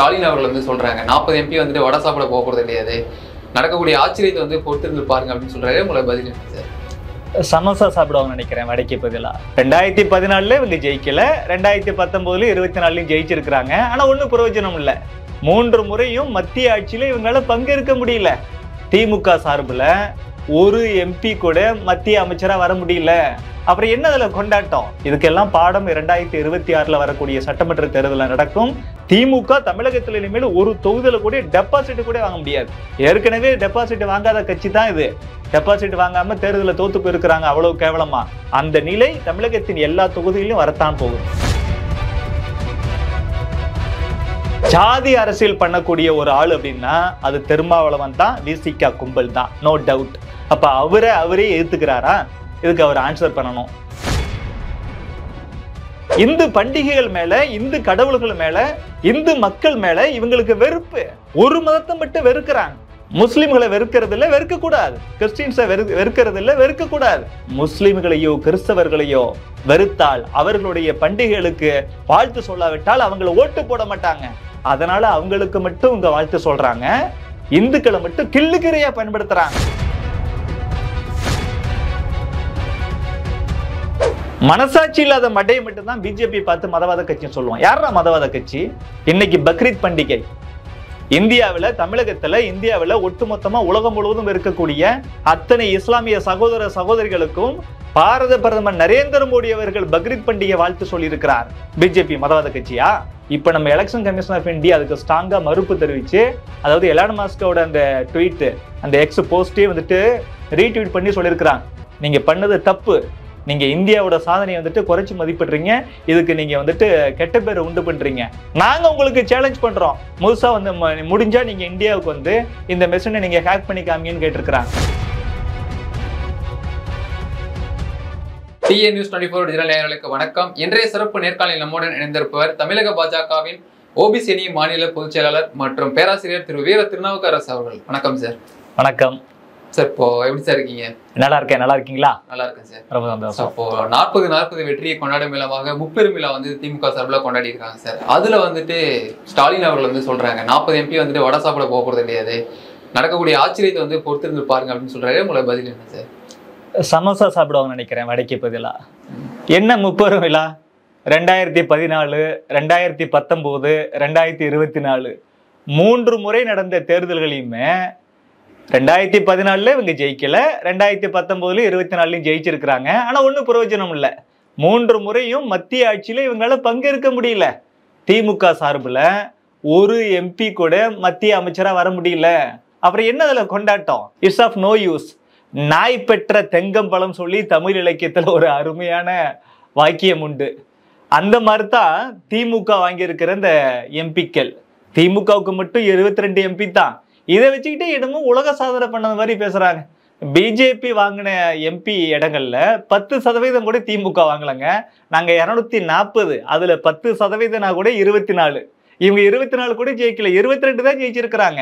ஸ்டாலின் அவர்கள் வந்து சொல்கிறாங்க நாற்பது எம்பி வந்துட்டு வடை சாப்பிட போகிறது கிடையாது நடக்கக்கூடிய ஆச்சரியத்தை வந்து பொறுத்திருந்து பாருங்க அப்படின்னு சொல்கிறாரு உங்களை பதில் சார் சமோசா சாப்பிடுவாங்க நினைக்கிறேன் வடைக்கு பதிலாக ரெண்டாயிரத்தி பதினாலுல இவங்க ஜெயிக்கல ரெண்டாயிரத்தி பத்தொன்பதுல இருபத்தி நாலுலையும் ஜெயிச்சிருக்கிறாங்க ஆனால் ஒன்றும் பிரயோஜனம் இல்லை மூன்று முறையும் மத்திய ஆட்சியில் இவங்களால பங்கேற்க முடியல திமுக சார்பில் ஒரு எம்பி கூட மத்திய அமைச்சராக வர முடியல அப்புறம் என்ன அதில் கொண்டாட்டம் இதுக்கெல்லாம் பாடம் இரண்டாயிரத்தி இருபத்தி ஆறில் வரக்கூடிய சட்டமன்ற தேர்தலில் நடக்கும் திமுக தமிழகத்தில் இனிமேல் ஒரு தொகுதியில் கூட டெபாசிட் கூட வாங்க முடியாது ஏற்கனவே டெபாசிட் வாங்காத கட்சி தான் இது டெபாசிட் வாங்காம தேர்தலில் தோத்து போயிருக்கிறாங்க அவ்வளோ கேவலமா அந்த நிலை தமிழகத்தின் எல்லா தொகுதிகளிலும் வரத்தான் போகும் ஜாதி அரசியல் பண்ணக்கூடிய ஒரு ஆள் அப்படின்னா அது திருமாவளவன் தான் விசிகா கும்பல் தான் நோ டவுட் அப்ப அவரை அவரே ஏத்துக்கிறாரா இதுக்கு அவர் ஆன்சர் பண்ணணும் இந்து பண்டிகைகள் மேல இந்து கடவுள்கள் மேல இந்து மக்கள் மேல இவங்களுக்கு வெறுப்பு ஒரு மதத்தை மட்டும் வெறுக்கிறாங்க முஸ்லிம்களை வெறுக்கிறது இல்ல வெறுக்க கூடாது கிறிஸ்டின்ஸை வெறு வெறுக்கிறது இல்ல வெறுக்க கூடாது முஸ்லிம்களையோ கிறிஸ்தவர்களையோ வெறுத்தால் அவர்களுடைய பண்டிகைகளுக்கு வாழ்த்து சொல்லாவிட்டால் அவங்களை ஓட்டு போட மாட்டாங்க அதனால அவங்களுக்கு மட்டும் இங்க வாழ்த்து சொல்றாங்க இந்துக்களை மட்டும் கிள்ளுக்கிறையா பயன்படுத்துறாங்க மனசாட்சி இல்லாத மடையை மட்டும்தான் பிஜேபி பார்த்து மதவாத கட்சின்னு சொல்லுவோம் யாரா மதவாத கட்சி இன்னைக்கு பக்ரீத் பண்டிகை இந்தியாவில் தமிழகத்தில் இந்தியாவில் ஒட்டுமொத்தமாக உலகம் முழுவதும் இருக்கக்கூடிய அத்தனை இஸ்லாமிய சகோதர சகோதரிகளுக்கும் பாரத பிரதமர் நரேந்திர மோடி அவர்கள் பக்ரீத் பண்டிகை வாழ்த்து சொல்லியிருக்கிறார் பிஜேபி மதவாத கட்சியா இப்போ நம்ம எலெக்ஷன் கமிஷன் ஆஃப் இந்தியா அதுக்கு ஸ்ட்ராங்காக மறுப்பு தெரிவித்து அதாவது எலான் மாஸ்கோட அந்த ட்வீட்டு அந்த எக்ஸ் போஸ்டே வந்துட்டு ரீட்வீட் பண்ணி சொல்லியிருக்கிறாங்க நீங்கள் பண்ணது தப்பு நீங்கள் இந்தியாவோட சாதனையை வந்துட்டு குறைச்சி மதிப்பிடுறீங்க இதுக்கு நீங்கள் வந்துட்டு கெட்ட பேர் உண்டு பண்ணுறீங்க நாங்கள் உங்களுக்கு சேலஞ்ச் பண்ணுறோம் முழுசாக வந்து முடிஞ்சால் நீங்கள் இந்தியாவுக்கு வந்து இந்த மெஷினை நீங்கள் ஹேக் பண்ணி காமிங்கன்னு கேட்டிருக்கிறாங்க DA news twenty four digital வணக்கம் இன்றைய சிறப்பு நேர்காணலில் நம்முடன் இணைந்திருப்பவர் தமிழக பாஜகவின் ஓபிசி மாநில பொதுச் செயலாளர் மற்றும் பேராசிரியர் திரு வீர திருநாவுக்கரசு அவர்கள் வணக்கம் சார் வணக்கம் சார் இப்போ எப்படி சார் இருக்கீங்க நல்லா இருக்கேன் நல்லா இருக்கீங்களா நல்லா இருக்கேன் சார் ரொம்ப சந்தோஷம் இப்போ நாற்பது நாற்பது வெற்றியை கொண்டாடும் விழாவாக முப்பெரும் விழா வந்து திமுக சார்பில் கொண்டாடி இருக்காங்க சார் அதுல வந்துட்டு ஸ்டாலின் அவர்கள் வந்து சொல்றாங்க நாற்பது எம்பி வந்துட்டு வடை சாப்பிட போக போகிறது கிடையாது நடக்கக்கூடிய ஆச்சரியத்தை வந்து பொறுத்திருந்து பாருங்க அப்படின்னு சொல்றாரு உங்களுக்கு பதில் என்ன சார் சமோசா சாப்பிடுவாங்கன்னு நினைக்கிறேன் வடைக்கு பதிலாக என்ன முப்பெரும் விழா ரெண்டாயிரத்தி பதினாலு ரெண்டாயிரத்தி பத்தொம்போது ரெண்டாயிரத்தி இருபத்தி நாலு மூன்று முறை நடந்த தேர்தல்களையுமே ரெண்டாயிரத்தி பதினாலுல இவங்க ஜெயிக்கலை ரெண்டாயிரத்தி பத்தொன்பதுல இருபத்தி நாலுலையும் ஜெயிச்சிருக்கிறாங்க ஆனால் ஒன்றும் பிரயோஜனம் இல்லை மூன்று முறையும் மத்திய ஆட்சியில இவங்களால் பங்கேற்க முடியல திமுக சார்பில் ஒரு எம்பி கூட மத்திய அமைச்சராக வர முடியல அப்புறம் என்ன அதில் கொண்டாட்டம் இட்ஸ் ஆஃப் நோ யூஸ் நாய் பெற்ற தெங்கம்பழம் சொல்லி தமிழ் இலக்கியத்தில் ஒரு அருமையான வாக்கியம் உண்டு அந்த மாதிரி தான் திமுக வாங்கியிருக்கிற இந்த எம்பிக்கள் திமுகவுக்கு மட்டும் இருபத்தி ரெண்டு எம்பி தான் இதை வச்சுக்கிட்டே இடமும் உலக சாதனை பண்ணது மாதிரி பேசுகிறாங்க பிஜேபி வாங்கின எம்பி இடங்கள்ல பத்து சதவீதம் கூட திமுக வாங்கலைங்க நாங்கள் இரநூத்தி நாற்பது அதில் பத்து சதவீதம்னா கூட இருபத்தி நாலு இவங்க இருபத்தி நாலு கூட ஜெயிக்கல இருபத்தி ரெண்டு தான் ஜெயிச்சிருக்கிறாங்க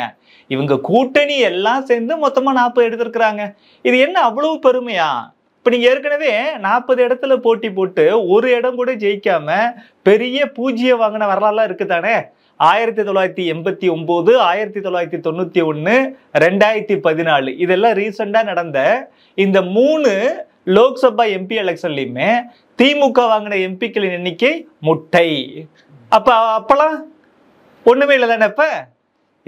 இவங்க கூட்டணி எல்லாம் சேர்ந்து மொத்தமாக நாற்பது எடுத்திருக்கிறாங்க இது என்ன அவ்வளவு பெருமையா இப்போ நீங்கள் ஏற்கனவே நாற்பது இடத்துல போட்டி போட்டு ஒரு இடம் கூட ஜெயிக்காம பெரிய பூஜ்ஜியம் வாங்கின வரலாறுலாம் இருக்குதானே ஆயிரத்தி தொள்ளாயிரத்தி எண்பத்தி ஒம்பது ஆயிரத்தி தொள்ளாயிரத்தி தொண்ணூற்றி ஒன்று ரெண்டாயிரத்தி பதினாலு இதெல்லாம் ரீசெண்டாக நடந்த இந்த மூணு லோக்சபா எம்பி எலெக்ஷன்லையுமே திமுக வாங்கின எம்பிக்களின் எண்ணிக்கை முட்டை அப்போ அப்போல்லாம் ஒன்றுமே இல்லை தானே இப்போ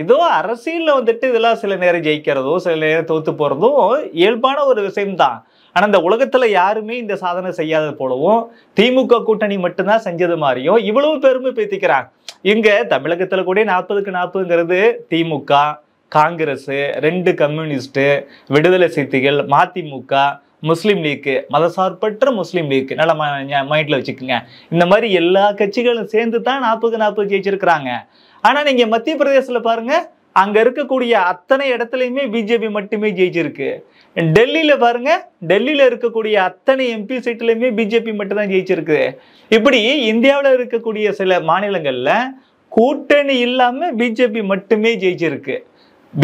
இதோ அரசியலில் வந்துட்டு இதெல்லாம் சில நேரம் ஜெயிக்கிறதோ சில நேரம் தோத்து போகிறதும் இயல்பான ஒரு விஷயம்தான் ஆனால் இந்த உலகத்தில் யாருமே இந்த சாதனை செய்யாதது போலவும் திமுக கூட்டணி மட்டும்தான் செஞ்சது மாதிரியும் இவ்வளவு பெருமை பேத்திக்கிறாங்க இங்க தமிழகத்துல கூட நாற்பதுக்கு நாற்பதுங்கிறது திமுக காங்கிரஸ் ரெண்டு கம்யூனிஸ்ட் விடுதலை சித்திகள் மதிமுக முஸ்லீம் லீக்கு மதசார்பற்ற முஸ்லீம் லீக்கு நல்ல மைண்டில் வச்சுக்கோங்க இந்த மாதிரி எல்லா கட்சிகளும் சேர்ந்து தான் நாற்பதுக்கு நாற்பது ஜெயிச்சிருக்கிறாங்க ஆனால் நீங்கள் மத்திய பிரதேசத்தில் பாருங்கள் அங்கே இருக்கக்கூடிய அத்தனை இடத்துலையுமே பிஜேபி மட்டுமே ஜெயிச்சிருக்கு டெல்லியில் பாருங்கள் டெல்லியில் இருக்கக்கூடிய அத்தனை எம்பி சீட்லையுமே பிஜேபி மட்டும்தான் ஜெயிச்சிருக்குது இப்படி இந்தியாவில் இருக்கக்கூடிய சில மாநிலங்களில் கூட்டணி இல்லாமல் பிஜேபி மட்டுமே ஜெயிச்சிருக்கு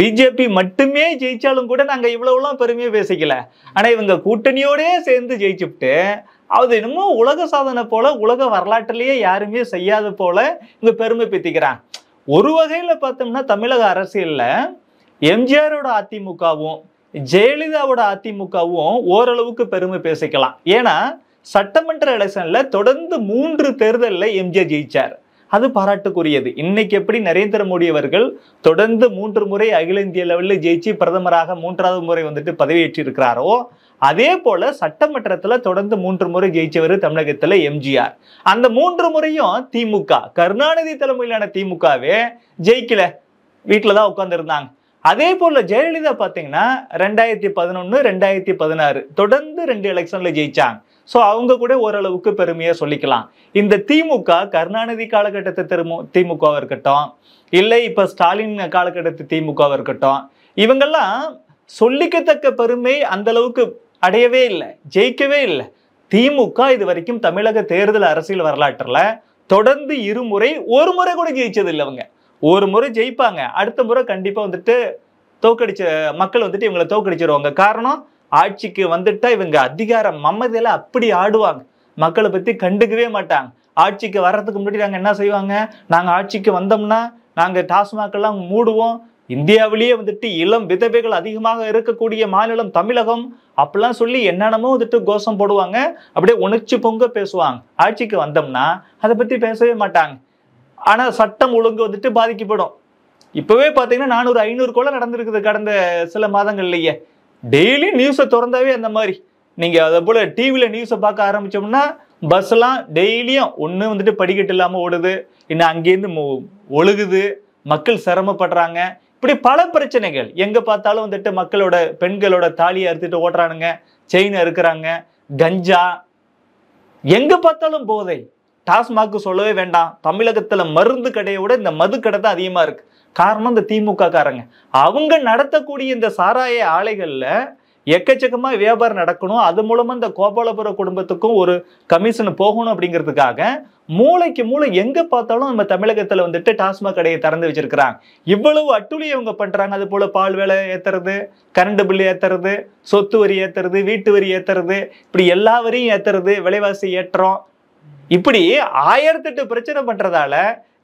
பிஜேபி மட்டுமே ஜெயிச்சாலும் கூட நாங்கள் இவ்வளவுலாம் பெருமையாக பேசிக்கல ஆனால் இவங்க கூட்டணியோடே சேர்ந்து ஜெயிச்சுட்டு அது என்னமோ உலக சாதனை போல உலக வரலாற்றுலேயே யாருமே செய்யாத போல இங்க பெருமை பீத்திக்கிறான் ஒரு வகையில் பார்த்தோம்னா தமிழக அரசியலில் எம்ஜிஆரோட அதிமுகவும் ஜெயலலிதாவோட அதிமுகவும் ஓரளவுக்கு பெருமை பேசிக்கலாம் ஏன்னா சட்டமன்ற எலெக்ஷன்ல தொடர்ந்து மூன்று தேர்தலில் எம்ஜிஆர் ஜெயிச்சார் அது பாராட்டுக்குரியது இன்னைக்கு எப்படி நரேந்திர மோடி அவர்கள் தொடர்ந்து மூன்று முறை அகில இந்திய லெவலில் ஜெயிச்சு பிரதமராக மூன்றாவது முறை வந்துட்டு பதவியேற்றிருக்கிறாரோ அதே போல சட்டமன்றத்தில் தொடர்ந்து மூன்று முறை ஜெயிச்சவர் தமிழகத்தில் எம்ஜிஆர் அந்த மூன்று முறையும் திமுக கருணாநிதி தலைமையிலான திமுகவே ஜெயிக்கல வீட்டில் தான் உட்காந்துருந்தாங்க அதே போல் ஜெயலலிதா பார்த்தீங்கன்னா ரெண்டாயிரத்தி பதினொன்று ரெண்டாயிரத்தி பதினாறு தொடர்ந்து ரெண்டு எலெக்ஷனில் ஜெயிச்சாங்க ஸோ அவங்க கூட ஓரளவுக்கு பெருமையாக சொல்லிக்கலாம் இந்த திமுக கருணாநிதி காலகட்டத்தை திரும்ப திமுகவாக இருக்கட்டும் இல்லை இப்போ ஸ்டாலின் காலகட்டத்து திமுகவாக இருக்கட்டும் இவங்கெல்லாம் சொல்லிக்கத்தக்க பெருமை அந்த அளவுக்கு அடையவே இல்லை ஜெயிக்கவே இல்லை திமுக இது வரைக்கும் தமிழக தேர்தல் அரசியல் வரலாற்றில் தொடர்ந்து இருமுறை ஒரு முறை கூட ஜெயிச்சது இல்லை அவங்க ஒரு முறை ஜெயிப்பாங்க அடுத்த முறை கண்டிப்பாக வந்துட்டு தோக்கடிச்ச மக்கள் வந்துட்டு இவங்களை தோக்கடிச்சிருவாங்க காரணம் ஆட்சிக்கு வந்துட்டா இவங்க அதிகாரம் மம்மதியில அப்படி ஆடுவாங்க மக்களை பத்தி கண்டுக்கவே மாட்டாங்க ஆட்சிக்கு வர்றதுக்கு முன்னாடி நாங்கள் என்ன செய்வாங்க நாங்கள் ஆட்சிக்கு வந்தோம்னா நாங்கள் டாஸ்மாக் எல்லாம் மூடுவோம் இந்தியாவிலேயே வந்துட்டு இளம் விதவைகள் அதிகமாக இருக்கக்கூடிய மாநிலம் தமிழகம் அப்படிலாம் சொல்லி என்னென்னமோ வந்துட்டு கோஷம் போடுவாங்க அப்படியே உணர்ச்சி பொங்க பேசுவாங்க ஆட்சிக்கு வந்தோம்னா அதை பற்றி பேசவே மாட்டாங்க ஆனால் சட்டம் ஒழுங்கு வந்துட்டு பாதிக்கப்படும் இப்போவே பார்த்தீங்கன்னா நானூறு ஐநூறு நடந்திருக்குது கடந்த சில மாதங்கள்லையே டெய்லி நியூஸை திறந்தாவே அந்த மாதிரி நீங்கள் அதை போல் டிவியில் நியூஸை பார்க்க ஆரம்பித்தோம்னா பஸ்லாம் டெய்லியும் ஒன்று வந்துட்டு படிக்கட்டு இல்லாமல் ஓடுது இன்னும் அங்கேருந்து ஒழுகுது மக்கள் சிரமப்படுறாங்க இப்படி பல பிரச்சனைகள் எங்கே பார்த்தாலும் வந்துட்டு மக்களோட பெண்களோட தாலியை அறுத்துட்டு ஓட்டுறானுங்க செயின் அறுக்கிறாங்க கஞ்சா எங்கே பார்த்தாலும் போதை டாஸ்மாக் சொல்லவே வேண்டாம் தமிழகத்தில் மருந்து கடையை விட இந்த மதுக்கடை தான் அதிகமாக இருக்குது காரணம் இந்த திமுக காரங்க அவங்க நடத்தக்கூடிய இந்த சாராய ஆலைகளில் எக்கச்சக்கமாக வியாபாரம் நடக்கணும் அது மூலமாக இந்த கோபாலபுர குடும்பத்துக்கும் ஒரு கமிஷன் போகணும் அப்படிங்கிறதுக்காக மூளைக்கு மூளை எங்கே பார்த்தாலும் நம்ம தமிழகத்தில் வந்துட்டு டாஸ்மாக் கடையை திறந்து வச்சிருக்கிறாங்க இவ்வளவு அட்டுழி அவங்க பண்ணுறாங்க அது போல் பால் வேலை ஏற்றுறது கரண்ட் பில் ஏற்றுறது சொத்து வரி ஏற்றுறது வீட்டு வரி ஏற்றுறது இப்படி எல்லா வரியும் ஏற்றுறது விலைவாசி ஏற்றம் இப்படி ஆயிரத்தெட்டு பிரச்சனை பண்ணுறதால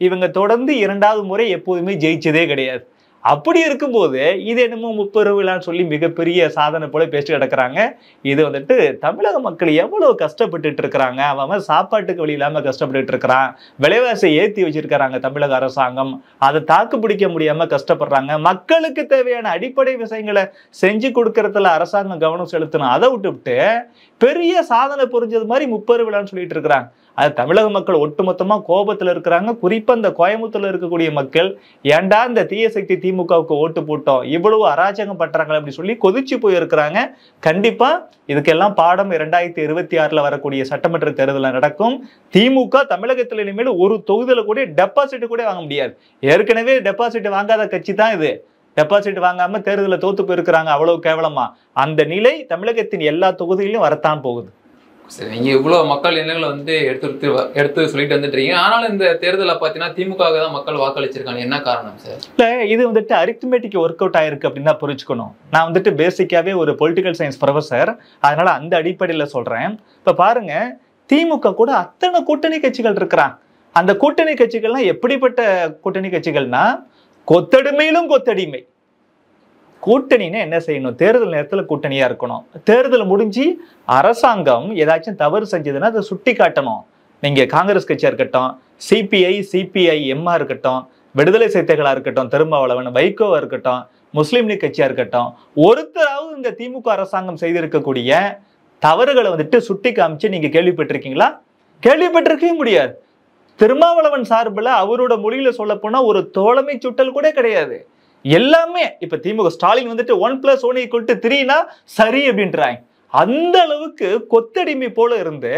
இவங்க தொடர்ந்து இரண்டாவது முறை எப்போதுமே ஜெயிச்சதே கிடையாது அப்படி இருக்கும்போது இது என்னமோ முப்பது விழான்னு சொல்லி மிகப்பெரிய சாதனை போல பேசிட்டு கிடக்குறாங்க இது வந்துட்டு தமிழக மக்கள் எவ்வளோ கஷ்டப்பட்டுட்டு இருக்கிறாங்க அவன் சாப்பாட்டுக்கு வழி இல்லாமல் கஷ்டப்பட்டுட்டு இருக்கிறான் விலைவாசியை ஏற்றி வச்சிருக்கிறாங்க தமிழக அரசாங்கம் அதை தாக்கு பிடிக்க முடியாமல் கஷ்டப்படுறாங்க மக்களுக்கு தேவையான அடிப்படை விஷயங்களை செஞ்சு கொடுக்கறதுல அரசாங்கம் கவனம் செலுத்தணும் அதை விட்டுவிட்டு பெரிய சாதனை புரிஞ்சது மாதிரி முப்பெரு விழான்னு சொல்லிட்டு இருக்கிறாங்க அது தமிழக மக்கள் ஒட்டுமொத்தமாக கோபத்தில் இருக்கிறாங்க குறிப்பாக இந்த கோயம்புத்தூரில் இருக்கக்கூடிய மக்கள் ஏண்டா இந்த தீய சக்தி திமுகவுக்கு ஓட்டு போட்டோம் இவ்வளவு அராஜகம் பண்ணுறாங்களே அப்படி சொல்லி கொதிச்சு போயிருக்கிறாங்க கண்டிப்பாக இதுக்கெல்லாம் பாடம் இரண்டாயிரத்தி இருபத்தி ஆறில் வரக்கூடிய சட்டமன்ற தேர்தலில் நடக்கும் திமுக தமிழகத்தில் இனிமேல் ஒரு தொகுதியில் கூட டெபாசிட் கூட வாங்க முடியாது ஏற்கனவே டெபாசிட் வாங்காத கட்சி தான் இது டெபாசிட் வாங்காமல் தேர்தலில் தோத்து போயிருக்கிறாங்க அவ்வளோ கேவலமாக அந்த நிலை தமிழகத்தின் எல்லா தொகுதிகளிலும் வரத்தான் போகுது சரி நீங்கள் இவ்வளோ மக்கள் எண்ணங்களை வந்து எடுத்து எடுத்து சொல்லிட்டு வந்துட்டுருக்கீங்க ஆனாலும் இந்த தேர்தலில் பார்த்தீங்கன்னா திமுக தான் மக்கள் வாக்களிச்சிருக்காங்க என்ன காரணம் சார் இல்லை இது வந்துட்டு அரித்மேட்டிக் ஒர்க் அவுட் ஆயிருக்கு அப்படின்னு தான் புரிஞ்சுக்கணும் நான் வந்துட்டு பேசிக்காகவே ஒரு பொலிட்டிக்கல் சயின்ஸ் ப்ரொஃபஸர் அதனால் அந்த அடிப்படையில் சொல்கிறேன் இப்போ பாருங்கள் திமுக கூட அத்தனை கூட்டணி கட்சிகள் இருக்கிறான் அந்த கூட்டணி கட்சிகள்லாம் எப்படிப்பட்ட கூட்டணி கட்சிகள்னா கொத்தடிமையிலும் கொத்தடிமை கூட்டணினா என்ன செய்யணும் தேர்தல் நேரத்தில் கூட்டணியாக இருக்கணும் தேர்தல் முடிஞ்சு அரசாங்கம் ஏதாச்சும் தவறு செஞ்சதுன்னா அதை சுட்டி காட்டணும் நீங்கள் காங்கிரஸ் கட்சியாக இருக்கட்டும் சிபிஐ சிபிஐ எம்மா இருக்கட்டும் விடுதலை சிறுத்தைகளாக இருக்கட்டும் திருமாவளவன் வைகோவாக இருக்கட்டும் முஸ்லீம் லீக் கட்சியாக இருக்கட்டும் ஒருத்தராவது இந்த திமுக அரசாங்கம் செய்திருக்கக்கூடிய தவறுகளை வந்துட்டு சுட்டி காமிச்சு நீங்கள் கேள்விப்பட்டிருக்கீங்களா கேள்விப்பட்டிருக்கவே முடியாது திருமாவளவன் சார்பில் அவரோட மொழியில் சொல்லப்போனால் ஒரு தோழமை சுட்டல் கூட கிடையாது எல்லாமே இப்போ திமுக ஸ்டாலின் வந்துட்டு one plus one equal to த்ரீனா சரி அப்படின்றாங்க அந்த அளவுக்கு கொத்தடிமை போல இருந்து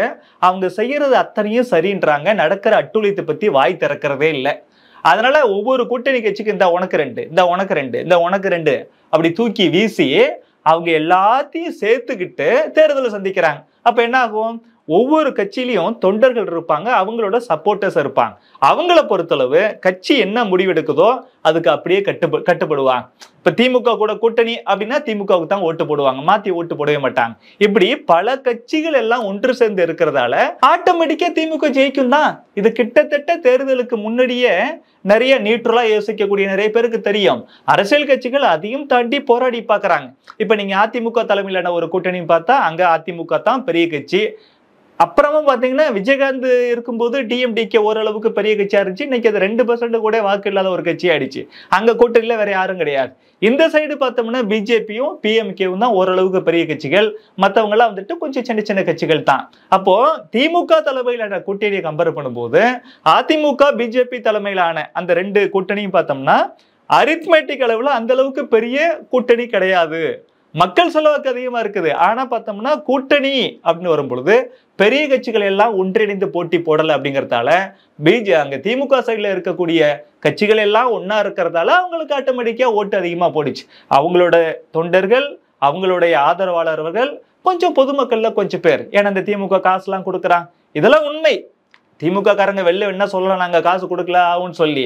அவங்க செய்யறது அத்தனையும் சரின்றாங்க நடக்கிற அட்டுழியத்தை பத்தி வாய் திறக்கிறதே இல்லை அதனால ஒவ்வொரு கூட்டணி கட்சிக்கு இந்த உனக்கு ரெண்டு இந்த உனக்கு ரெண்டு இந்த உனக்கு ரெண்டு அப்படி தூக்கி வீசி அவங்க எல்லாத்தையும் சேர்த்துக்கிட்டு தேர்தலை சந்திக்கிறாங்க அப்ப என்ன ஆகும் ஒவ்வொரு கட்சியிலையும் தொண்டர்கள் இருப்பாங்க அவங்களோட சப்போர்ட்டர்ஸ் இருப்பாங்க அவங்கள பொறுத்தளவு கட்சி என்ன முடிவெடுக்குதோ அதுக்கு அப்படியே கட்டு கட்டுப்படுவாங்க இப்ப திமுக கூட கூட்டணி அப்படின்னா திமுகவுக்கு தான் ஓட்டு போடுவாங்க மாத்தி ஓட்டு போடவே மாட்டாங்க இப்படி பல கட்சிகள் எல்லாம் ஒன்று சேர்ந்து இருக்கிறதால ஆட்டோமேட்டிக்கா திமுக ஜெயிக்கும் தான் இது கிட்டத்தட்ட தேர்தலுக்கு முன்னாடியே நிறைய நியூட்ரலா யோசிக்கக்கூடிய நிறைய பேருக்கு தெரியும் அரசியல் கட்சிகள் அதையும் தாண்டி போராடி பாக்குறாங்க இப்ப நீங்க அதிமுக தலைமையிலான ஒரு கூட்டணி பார்த்தா அங்க அதிமுக தான் பெரிய கட்சி அப்புறமா பார்த்தீங்கன்னா விஜயகாந்த் இருக்கும்போது டிஎம்டிகே ஓரளவுக்கு பெரிய கட்சியாக இருந்துச்சு இன்னைக்கு அது ரெண்டு பர்சன்ட் கூட வாக்கு இல்லாத ஒரு கட்சியாக ஆயிடுச்சு அங்கே கூட்டணியில் வேற யாரும் கிடையாது இந்த சைடு பார்த்தோம்னா பிஜேபியும் பிஎம்கேவும் தான் ஓரளவுக்கு பெரிய கட்சிகள் மற்றவங்கெல்லாம் வந்துட்டு கொஞ்சம் சின்ன சின்ன கட்சிகள் தான் அப்போ திமுக தலைமையிலான கூட்டணியை கம்பேர் பண்ணும்போது அதிமுக பிஜேபி தலைமையிலான அந்த ரெண்டு கூட்டணியும் பார்த்தோம்னா அரித்மேட்டிக் அளவில் அந்த அளவுக்கு பெரிய கூட்டணி கிடையாது மக்கள் செலவுக்கு அதிகமாக இருக்குது ஆனால் பார்த்தோம்னா கூட்டணி அப்படின்னு வரும் பொழுது பெரிய கட்சிகள் எல்லாம் ஒன்றிணைந்து போட்டி போடலை அப்படிங்கிறதால பிஜே அங்கே திமுக சைடில் இருக்கக்கூடிய கட்சிகள் எல்லாம் ஒன்றா இருக்கிறதால அவங்களுக்கு ஆட்டோமேட்டிக்காக ஓட்டு அதிகமாக போடுச்சு அவங்களோட தொண்டர்கள் அவங்களுடைய ஆதரவாளர்கள் கொஞ்சம் பொதுமக்களில் கொஞ்சம் பேர் ஏன்னா இந்த திமுக காசுலாம் கொடுக்குறான் இதெல்லாம் உண்மை திமுக காரங்க வெளில என்ன சொல்லலாம் நாங்கள் காசு கொடுக்கல ஆகும்னு சொல்லி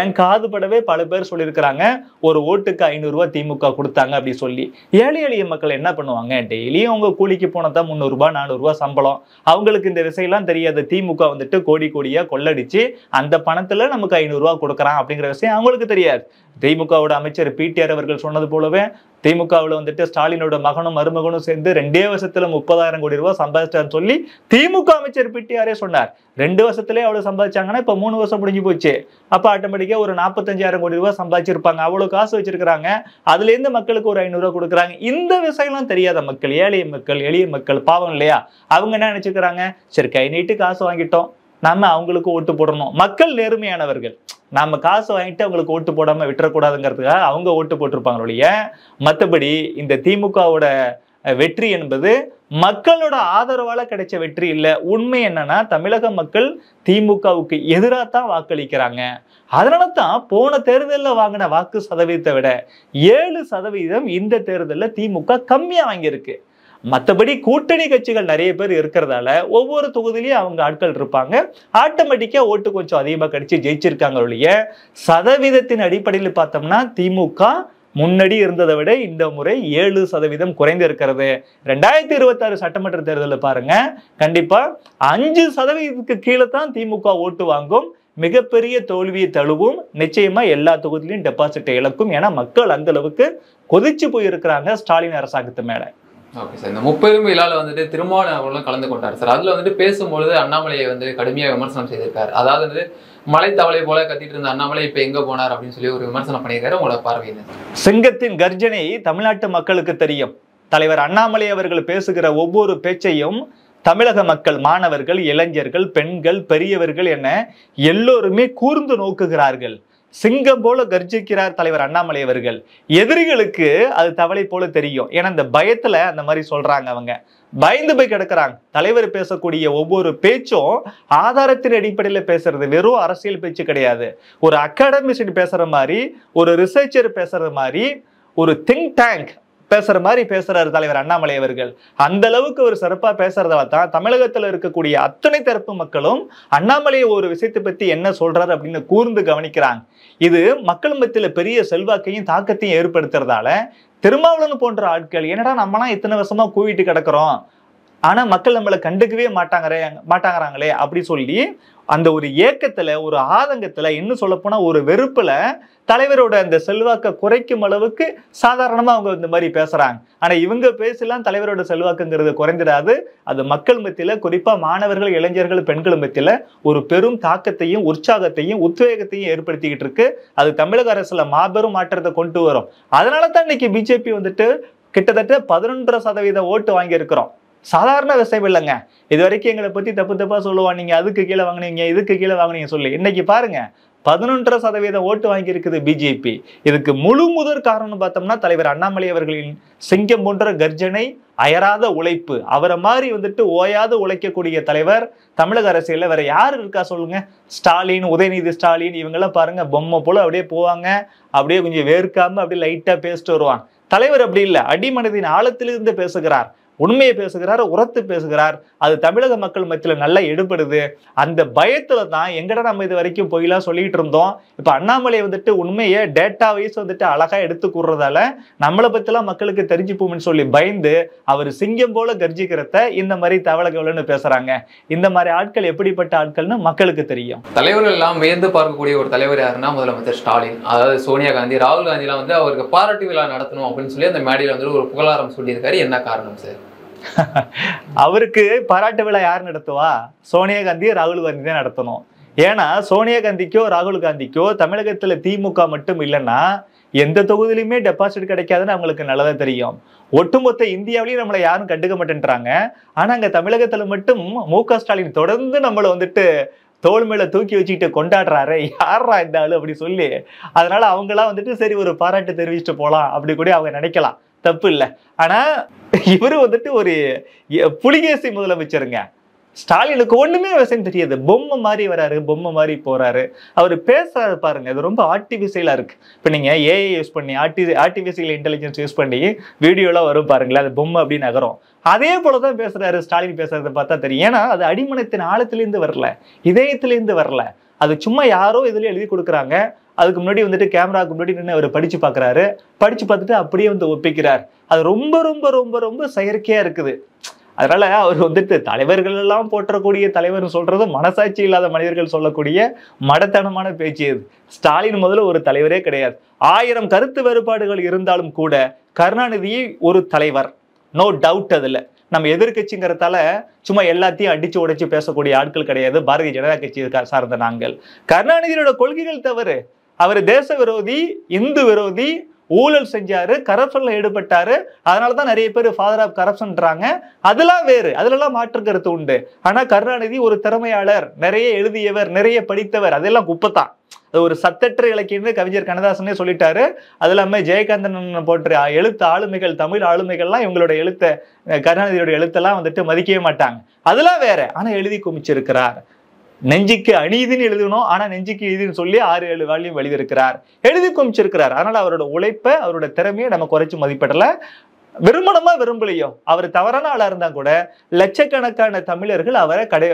என் காது படவே பல பேர் சொல்லியிருக்கிறாங்க ஒரு ஓட்டுக்கு ஐநூறுரூவா திமுக கொடுத்தாங்க அப்படி சொல்லி ஏழை எளிய மக்கள் என்ன பண்ணுவாங்க டெய்லியும் அவங்க கூலிக்கு போனதான் முந்நூறுரூபா நானூறுரூவா சம்பளம் அவங்களுக்கு இந்த விஷயம்லாம் தெரியாது திமுக வந்துட்டு கோடி கோடியாக கொள்ளடிச்சு அந்த பணத்தில் நமக்கு ஐநூறுரூவா கொடுக்குறான் அப்படிங்கிற விஷயம் அவங்களுக்கு தெரியாது திமுகவோட அமைச்சர் பிடிஆர் அவர்கள் சொன்னது போலவே திமுகவில் வந்துட்டு ஸ்டாலினோட மகனும் மருமகனும் சேர்ந்து ரெண்டே வருஷத்துல முப்பதாயிரம் கோடி ரூபாய் சம்பாதிச்சார்னு சொல்லி திமுக அமைச்சர் பிடிஆரே சொன்னார் ரெண்டு வருஷத்துலேயே அவ்வளோ சம்பாதிச்சாங்கன்னா இப்போ மூணு வருஷம் முடிஞ்சு போச்சு அப்போ ஆட்டோமேட்டிக்காக ஒரு நாற்பத்தஞ்சாயிரம் கோடி ரூபாய் சம்பாதிச்சிருப்பாங்க அவ்வளோ காசு வச்சிருக்கிறாங்க அதுலேருந்து மக்களுக்கு ஒரு ஐநூறுரூவா கொடுக்குறாங்க இந்த விஷயம்லாம் தெரியாத மக்கள் ஏழை மக்கள் எளிய மக்கள் பாவம் இல்லையா அவங்க என்ன நினச்சிக்கிறாங்க சரி கை நீட்டு காசு வாங்கிட்டோம் நம்ம அவங்களுக்கு ஓட்டு போடணும் மக்கள் நேர்மையானவர்கள் நம்ம காசு வாங்கிட்டு அவங்களுக்கு ஓட்டு போடாமல் விட்டுறக்கூடாதுங்கிறதுக்காக அவங்க ஓட்டு போட்டிருப்பாங்க ஒழிய மற்றபடி இந்த திமுகவோட வெற்றி என்பது மக்களோட ஆதரவால கிடைச்ச வெற்றி இல்லை உண்மை என்னன்னா தமிழக மக்கள் திமுகவுக்கு எதிராக தான் வாக்களிக்கிறாங்க அதனால தான் போன தேர்தலில் வாங்கின வாக்கு சதவீதத்தை விட ஏழு சதவீதம் இந்த தேர்தலில் திமுக கம்மியாக வாங்கியிருக்கு மற்றபடி கூட்டணி கட்சிகள் நிறைய பேர் இருக்கிறதால ஒவ்வொரு தொகுதியிலையும் அவங்க ஆட்கள் இருப்பாங்க ஆட்டோமேட்டிக்காக ஓட்டு கொஞ்சம் அதிகமாக கடிச்சு ஜெயிச்சிருக்காங்க ஒழிய சதவீதத்தின் அடிப்படையில் பார்த்தோம்னா திமுக முன்னாடி இருந்ததை விட இந்த முறை ஏழு சதவீதம் குறைந்து இருக்கிறது ரெண்டாயிரத்தி இருபத்தாறு சட்டமன்ற தேர்தலில் பாருங்க கண்டிப்பா அஞ்சு சதவீதத்துக்கு கீழே தான் திமுக ஓட்டு வாங்கும் மிகப்பெரிய தோல்வியை தழுவும் நிச்சயமா எல்லா தொகுதியிலும் டெபாசிட் இழக்கும் ஏன்னா மக்கள் அந்த அளவுக்கு கொதிச்சு போயிருக்கிறாங்க ஸ்டாலின் அரசாங்கத்து மேல ஓகே சார் இந்த முப்பெரும் விழாவில் வந்துட்டு திருமாவளவன் அவர்களும் கலந்து கொண்டார் சார் அதில் வந்துட்டு பேசும்பொழுது அண்ணாமலையை வந்து கடுமையாக விமர்சனம் செய்திருக்கார் அதாவது வந்து மலை தவளை போல கத்திட்டு இருந்த அண்ணாமலை இப்போ எங்கே போனார் அப்படின்னு சொல்லி ஒரு விமர்சனம் பண்ணியிருக்காரு உங்களோட பார்வையில சிங்கத்தின் கர்ஜனை தமிழ்நாட்டு மக்களுக்கு தெரியும் தலைவர் அண்ணாமலை அவர்கள் பேசுகிற ஒவ்வொரு பேச்சையும் தமிழக மக்கள் மாணவர்கள் இளைஞர்கள் பெண்கள் பெரியவர்கள் என எல்லோருமே கூர்ந்து நோக்குகிறார்கள் சிங்கம் போல கர்ஜிக்கிறார் தலைவர் அண்ணாமலை அவர்கள் எதிரிகளுக்கு அது தவளை போல தெரியும் ஏன்னா இந்த பயத்துல அந்த மாதிரி சொல்றாங்க அவங்க பயந்து போய் கிடக்குறாங்க தலைவர் பேசக்கூடிய ஒவ்வொரு பேச்சும் ஆதாரத்தின் அடிப்படையில் பேசுறது வெறும் அரசியல் பேச்சு கிடையாது ஒரு அகாடமிஷன் பேசுற மாதிரி ஒரு ரிசர்ச்சர் பேசுற மாதிரி ஒரு திங்க் டேங்க் பேசுற மாதிரி பேசுறாரு தலைவர் அண்ணாமலை அவர்கள் அந்த அளவுக்கு ஒரு சிறப்பா பேசுறதால தான் தமிழகத்துல இருக்கக்கூடிய அத்தனை தரப்பு மக்களும் அண்ணாமலை ஒரு விஷயத்தை பத்தி என்ன சொல்றாரு அப்படின்னு கூர்ந்து கவனிக்கிறாங்க இது மக்கள் மத்தியில் பெரிய செல்வாக்கையும் தாக்கத்தையும் ஏற்படுத்துறதால திருமாவளவன் போன்ற ஆட்கள் என்னடா நம்மலாம் இத்தனை வருஷமா கூவிட்டு கிடக்குறோம் ஆனா மக்கள் நம்மளை கண்டுக்கவே மாட்டாங்கறே மாட்டாங்கிறாங்களே அப்படி சொல்லி அந்த ஒரு ஏக்கத்தில் ஒரு ஆதங்கத்தில் இன்னும் சொல்லப்போனால் ஒரு வெறுப்பில் தலைவரோட அந்த செல்வாக்கை குறைக்கும் அளவுக்கு சாதாரணமாக அவங்க இந்த மாதிரி பேசுகிறாங்க ஆனால் இவங்க பேசலாம் தலைவரோட செல்வாக்குங்கிறது குறைந்திடாது அது மக்கள் மத்தியில் குறிப்பாக மாணவர்கள் இளைஞர்கள் பெண்கள் மத்தியில் ஒரு பெரும் தாக்கத்தையும் உற்சாகத்தையும் உத்வேகத்தையும் ஏற்படுத்திக்கிட்டு இருக்கு அது தமிழக அரசில் மாபெரும் மாற்றத்தை கொண்டு வரும் அதனால தான் இன்னைக்கு பிஜேபி வந்துட்டு கிட்டத்தட்ட பதினொன்றரை சதவீத ஓட்டு வாங்கியிருக்கிறோம் சாதாரண விவசாயம் இல்லைங்க இது வரைக்கும் எங்களை பற்றி தப்பு தப்பாக சொல்லுவான் நீங்கள் அதுக்கு கீழே வாங்கினீங்க இதுக்கு கீழே வாங்கினீங்க சொல்லி இன்னைக்கு பாருங்கள் பதினொன்றரை சதவீதம் ஓட்டு வாங்கியிருக்குது பிஜேபி இதுக்கு முழு முதற் காரணம் பார்த்தோம்னா தலைவர் அண்ணாமலை அவர்களின் சிங்கம் போன்ற கர்ஜனை அயராத உழைப்பு அவரை மாதிரி வந்துட்டு ஓயாது உழைக்கக்கூடிய தலைவர் தமிழக அரசியலில் வேற யார் இருக்கா சொல்லுங்க ஸ்டாலின் உதயநிதி ஸ்டாலின் இவங்கெல்லாம் பாருங்க பொம்மை போல அப்படியே போவாங்க அப்படியே கொஞ்சம் வேர்க்காம அப்படியே லைட்டாக பேசிட்டு வருவாங்க தலைவர் அப்படி இல்லை அடிமனதின் ஆழத்திலிருந்து பேசுகிறார் உண்மையை பேசுகிறார் உரத்து பேசுகிறார் அது தமிழக மக்கள் மத்தியில் நல்லா எடுபடுது அந்த பயத்தில் தான் எங்கடா நம்ம இது வரைக்கும் பொய்லாம் சொல்லிட்டு இருந்தோம் இப்போ அண்ணாமலை வந்துட்டு உண்மையை டேட்டா வைஸ் வந்துட்டு அழகாக எடுத்து கூடுறதால நம்மளை பற்றிலாம் மக்களுக்கு தெரிஞ்சுப்போம்னு சொல்லி பயந்து அவர் சிங்கம் போல கர்ஜிக்கிறத இந்த மாதிரி தவளகவலன்னு பேசுகிறாங்க இந்த மாதிரி ஆட்கள் எப்படிப்பட்ட ஆட்கள்னு மக்களுக்கு தெரியும் தலைவர்கள் எல்லாம் வியந்து பார்க்கக்கூடிய ஒரு தலைவர் யாருன்னா முதலமைச்சர் ஸ்டாலின் அதாவது சோனியா காந்தி ராகுல் காந்தியெலாம் வந்து அவருக்கு பாராட்டு விழா நடத்தணும் அப்படின்னு சொல்லி அந்த மேடையில் வந்து ஒரு புகழாரம் சொல்லியிருக்காரு என்ன காரணம் சார் அவருக்கு பாராட்டு விழா யார் நடத்துவா சோனியா காந்தி ராகுல் காந்தி தான் நடத்தணும் ஏன்னா சோனியா காந்திக்கோ ராகுல் காந்திக்கோ தமிழகத்தில் திமுக மட்டும் இல்லைன்னா எந்த தொகுதியிலுமே டெபாசிட் கிடைக்காதுன்னு அவங்களுக்கு நல்லதாக தெரியும் ஒட்டுமொத்த இந்தியாவிலையும் நம்மளை யாரும் கண்டுக்க மாட்டேன்றாங்க ஆனால் அங்கே தமிழகத்தில் மட்டும் மு ஸ்டாலின் தொடர்ந்து நம்மளை வந்துட்டு தோல் மேல தூக்கி வச்சுக்கிட்டு கொண்டாடுறாரு யாரா இந்த ஆளு அப்படி சொல்லி அதனால அவங்களாம் வந்துட்டு சரி ஒரு பாராட்டு தெரிவிச்சுட்டு போகலாம் அப்படி கூட அவங்க நினைக்கலாம் தப்பு இல்லை ஆனால் இவர் வந்துட்டு ஒரு புலிகேசி முதலமைச்சருங்க ஸ்டாலினுக்கு ஒண்ணுமே விஷயம் தெரியாது பொம்மை மாதிரி வராரு பொம்மை மாதிரி போறாரு அவர் பேசுறாரு பாருங்க அது ரொம்ப ஆர்டிபிசியலா இருக்கு இப்போ நீங்க ஏஐ யூஸ் பண்ணி ஆர்டி ஆர்டிபிசியல் இன்டெலிஜென்ஸ் யூஸ் பண்ணி வீடியோலாம் வரும் பாருங்களேன் அது பொம்மை அப்படின்னு நகரும் அதே போலதான் பேசுறாரு ஸ்டாலின் பேசுறதை பார்த்தா தெரியும் ஏன்னா அது அடிமனத்தின் ஆழத்திலேருந்து வரல இதயத்திலேருந்து வரல அது சும்மா யாரோ இதுல எழுதி கொடுக்குறாங்க அதுக்கு முன்னாடி வந்துட்டு கேமராவுக்கு முன்னாடி நின்று அவர் படித்து பார்க்குறாரு படித்து பார்த்துட்டு அப்படியே வந்து ஒப்பிக்கிறார் அது ரொம்ப ரொம்ப ரொம்ப ரொம்ப செயற்கையாக இருக்குது அதனால் அவர் வந்துட்டு தலைவர்கள் எல்லாம் போற்றக்கூடிய தலைவர் சொல்கிறதும் மனசாட்சி இல்லாத மனிதர்கள் சொல்லக்கூடிய மடத்தனமான பேச்சு இது ஸ்டாலின் முதல்ல ஒரு தலைவரே கிடையாது ஆயிரம் கருத்து வேறுபாடுகள் இருந்தாலும் கூட கருணாநிதியை ஒரு தலைவர் நோ டவுட் அதில் நம்ம எதிர்கட்சிங்கிறதால சும்மா எல்லாத்தையும் அடிச்சு உடைச்சு பேசக்கூடிய ஆட்கள் கிடையாது பாரதிய ஜனதா கட்சி சார்ந்த நாங்கள் கருணாநிதியோட கொள்கைகள் தவறு அவர் தேச விரோதி இந்து விரோதி ஊழல் செஞ்சாரு கரப்ஷன்ல ஈடுபட்டாரு அதனால தான் நிறைய பேர் ஃபாதர் ஆஃப் கரப்ஷன்றாங்க அதெல்லாம் வேறு அதுலலாம் மாற்று கருத்து உண்டு ஆனா கருணாநிதி ஒரு திறமையாளர் நிறைய எழுதியவர் நிறைய படித்தவர் அதெல்லாம் குப்பைத்தான் அது ஒரு சத்தற்ற இலக்கியம்னு கவிஞர் கண்ணதாசனே சொல்லிட்டாரு அது இல்லாமல் ஜெயகாந்தன் போன்ற எழுத்து ஆளுமைகள் தமிழ் ஆளுமைகள்லாம் இவங்களோட எழுத்த கருணாநிதியோட எழுத்தெல்லாம் வந்துட்டு மதிக்கவே மாட்டாங்க அதெல்லாம் வேற ஆனா எழுதி குமிச்சிருக்கிறார் நெஞ்சுக்கு அநீதின்னு எழுதணும் ஆனா நெஞ்சுக்கு எழுதின்னு சொல்லி ஆறு ஏழு வேலையும் எழுதியிருக்கிறார் எழுதி குமிச்சிருக்கிறார் அதனால அவரோட உழைப்பை அவரோட திறமையை நம்ம குறைச்சு மதிப்பிடல விரும்பணமா விரும்பலையோ அவர் தவறான ஆளா இருந்தா கூட லட்சக்கணக்கான தமிழர்கள் அவரை கடை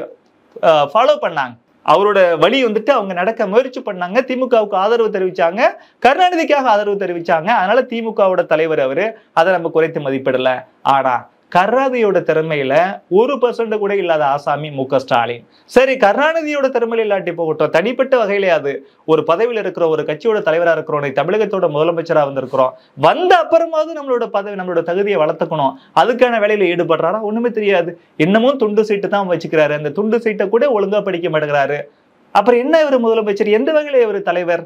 ஃபாலோ பண்ணாங்க அவரோட வழி வந்துட்டு அவங்க நடக்க முயற்சி பண்ணாங்க திமுகவுக்கு ஆதரவு தெரிவிச்சாங்க கருணாநிதிக்காக ஆதரவு தெரிவிச்சாங்க அதனால திமுகவோட தலைவர் அவரு அதை நம்ம குறைத்து மதிப்பிடல ஆனா கருணாநிதியோட திறமையில ஒரு பர்சன்ட் கூட இல்லாத ஆசாமி மு ஸ்டாலின் சரி கருணாநிதியோட திறமையில இல்லாட்டி போகட்டும் தனிப்பட்ட வகையிலேயே அது ஒரு பதவியில் இருக்கிற ஒரு கட்சியோட தலைவராக இருக்கிறோம் தமிழகத்தோட முதலமைச்சராக வந்திருக்கிறோம் வந்த அப்புறமாவது நம்மளோட பதவி நம்மளோட தகுதியை வளர்த்துக்கணும் அதுக்கான வேலையில ஈடுபடுறாரா ஒண்ணுமே தெரியாது இன்னமும் துண்டு சீட்டு தான் வச்சுக்கிறாரு அந்த துண்டு சீட்டை கூட ஒழுங்கா படிக்க மாட்டேங்கிறாரு அப்புறம் என்ன இவர் முதலமைச்சர் எந்த வகையில இவர் தலைவர்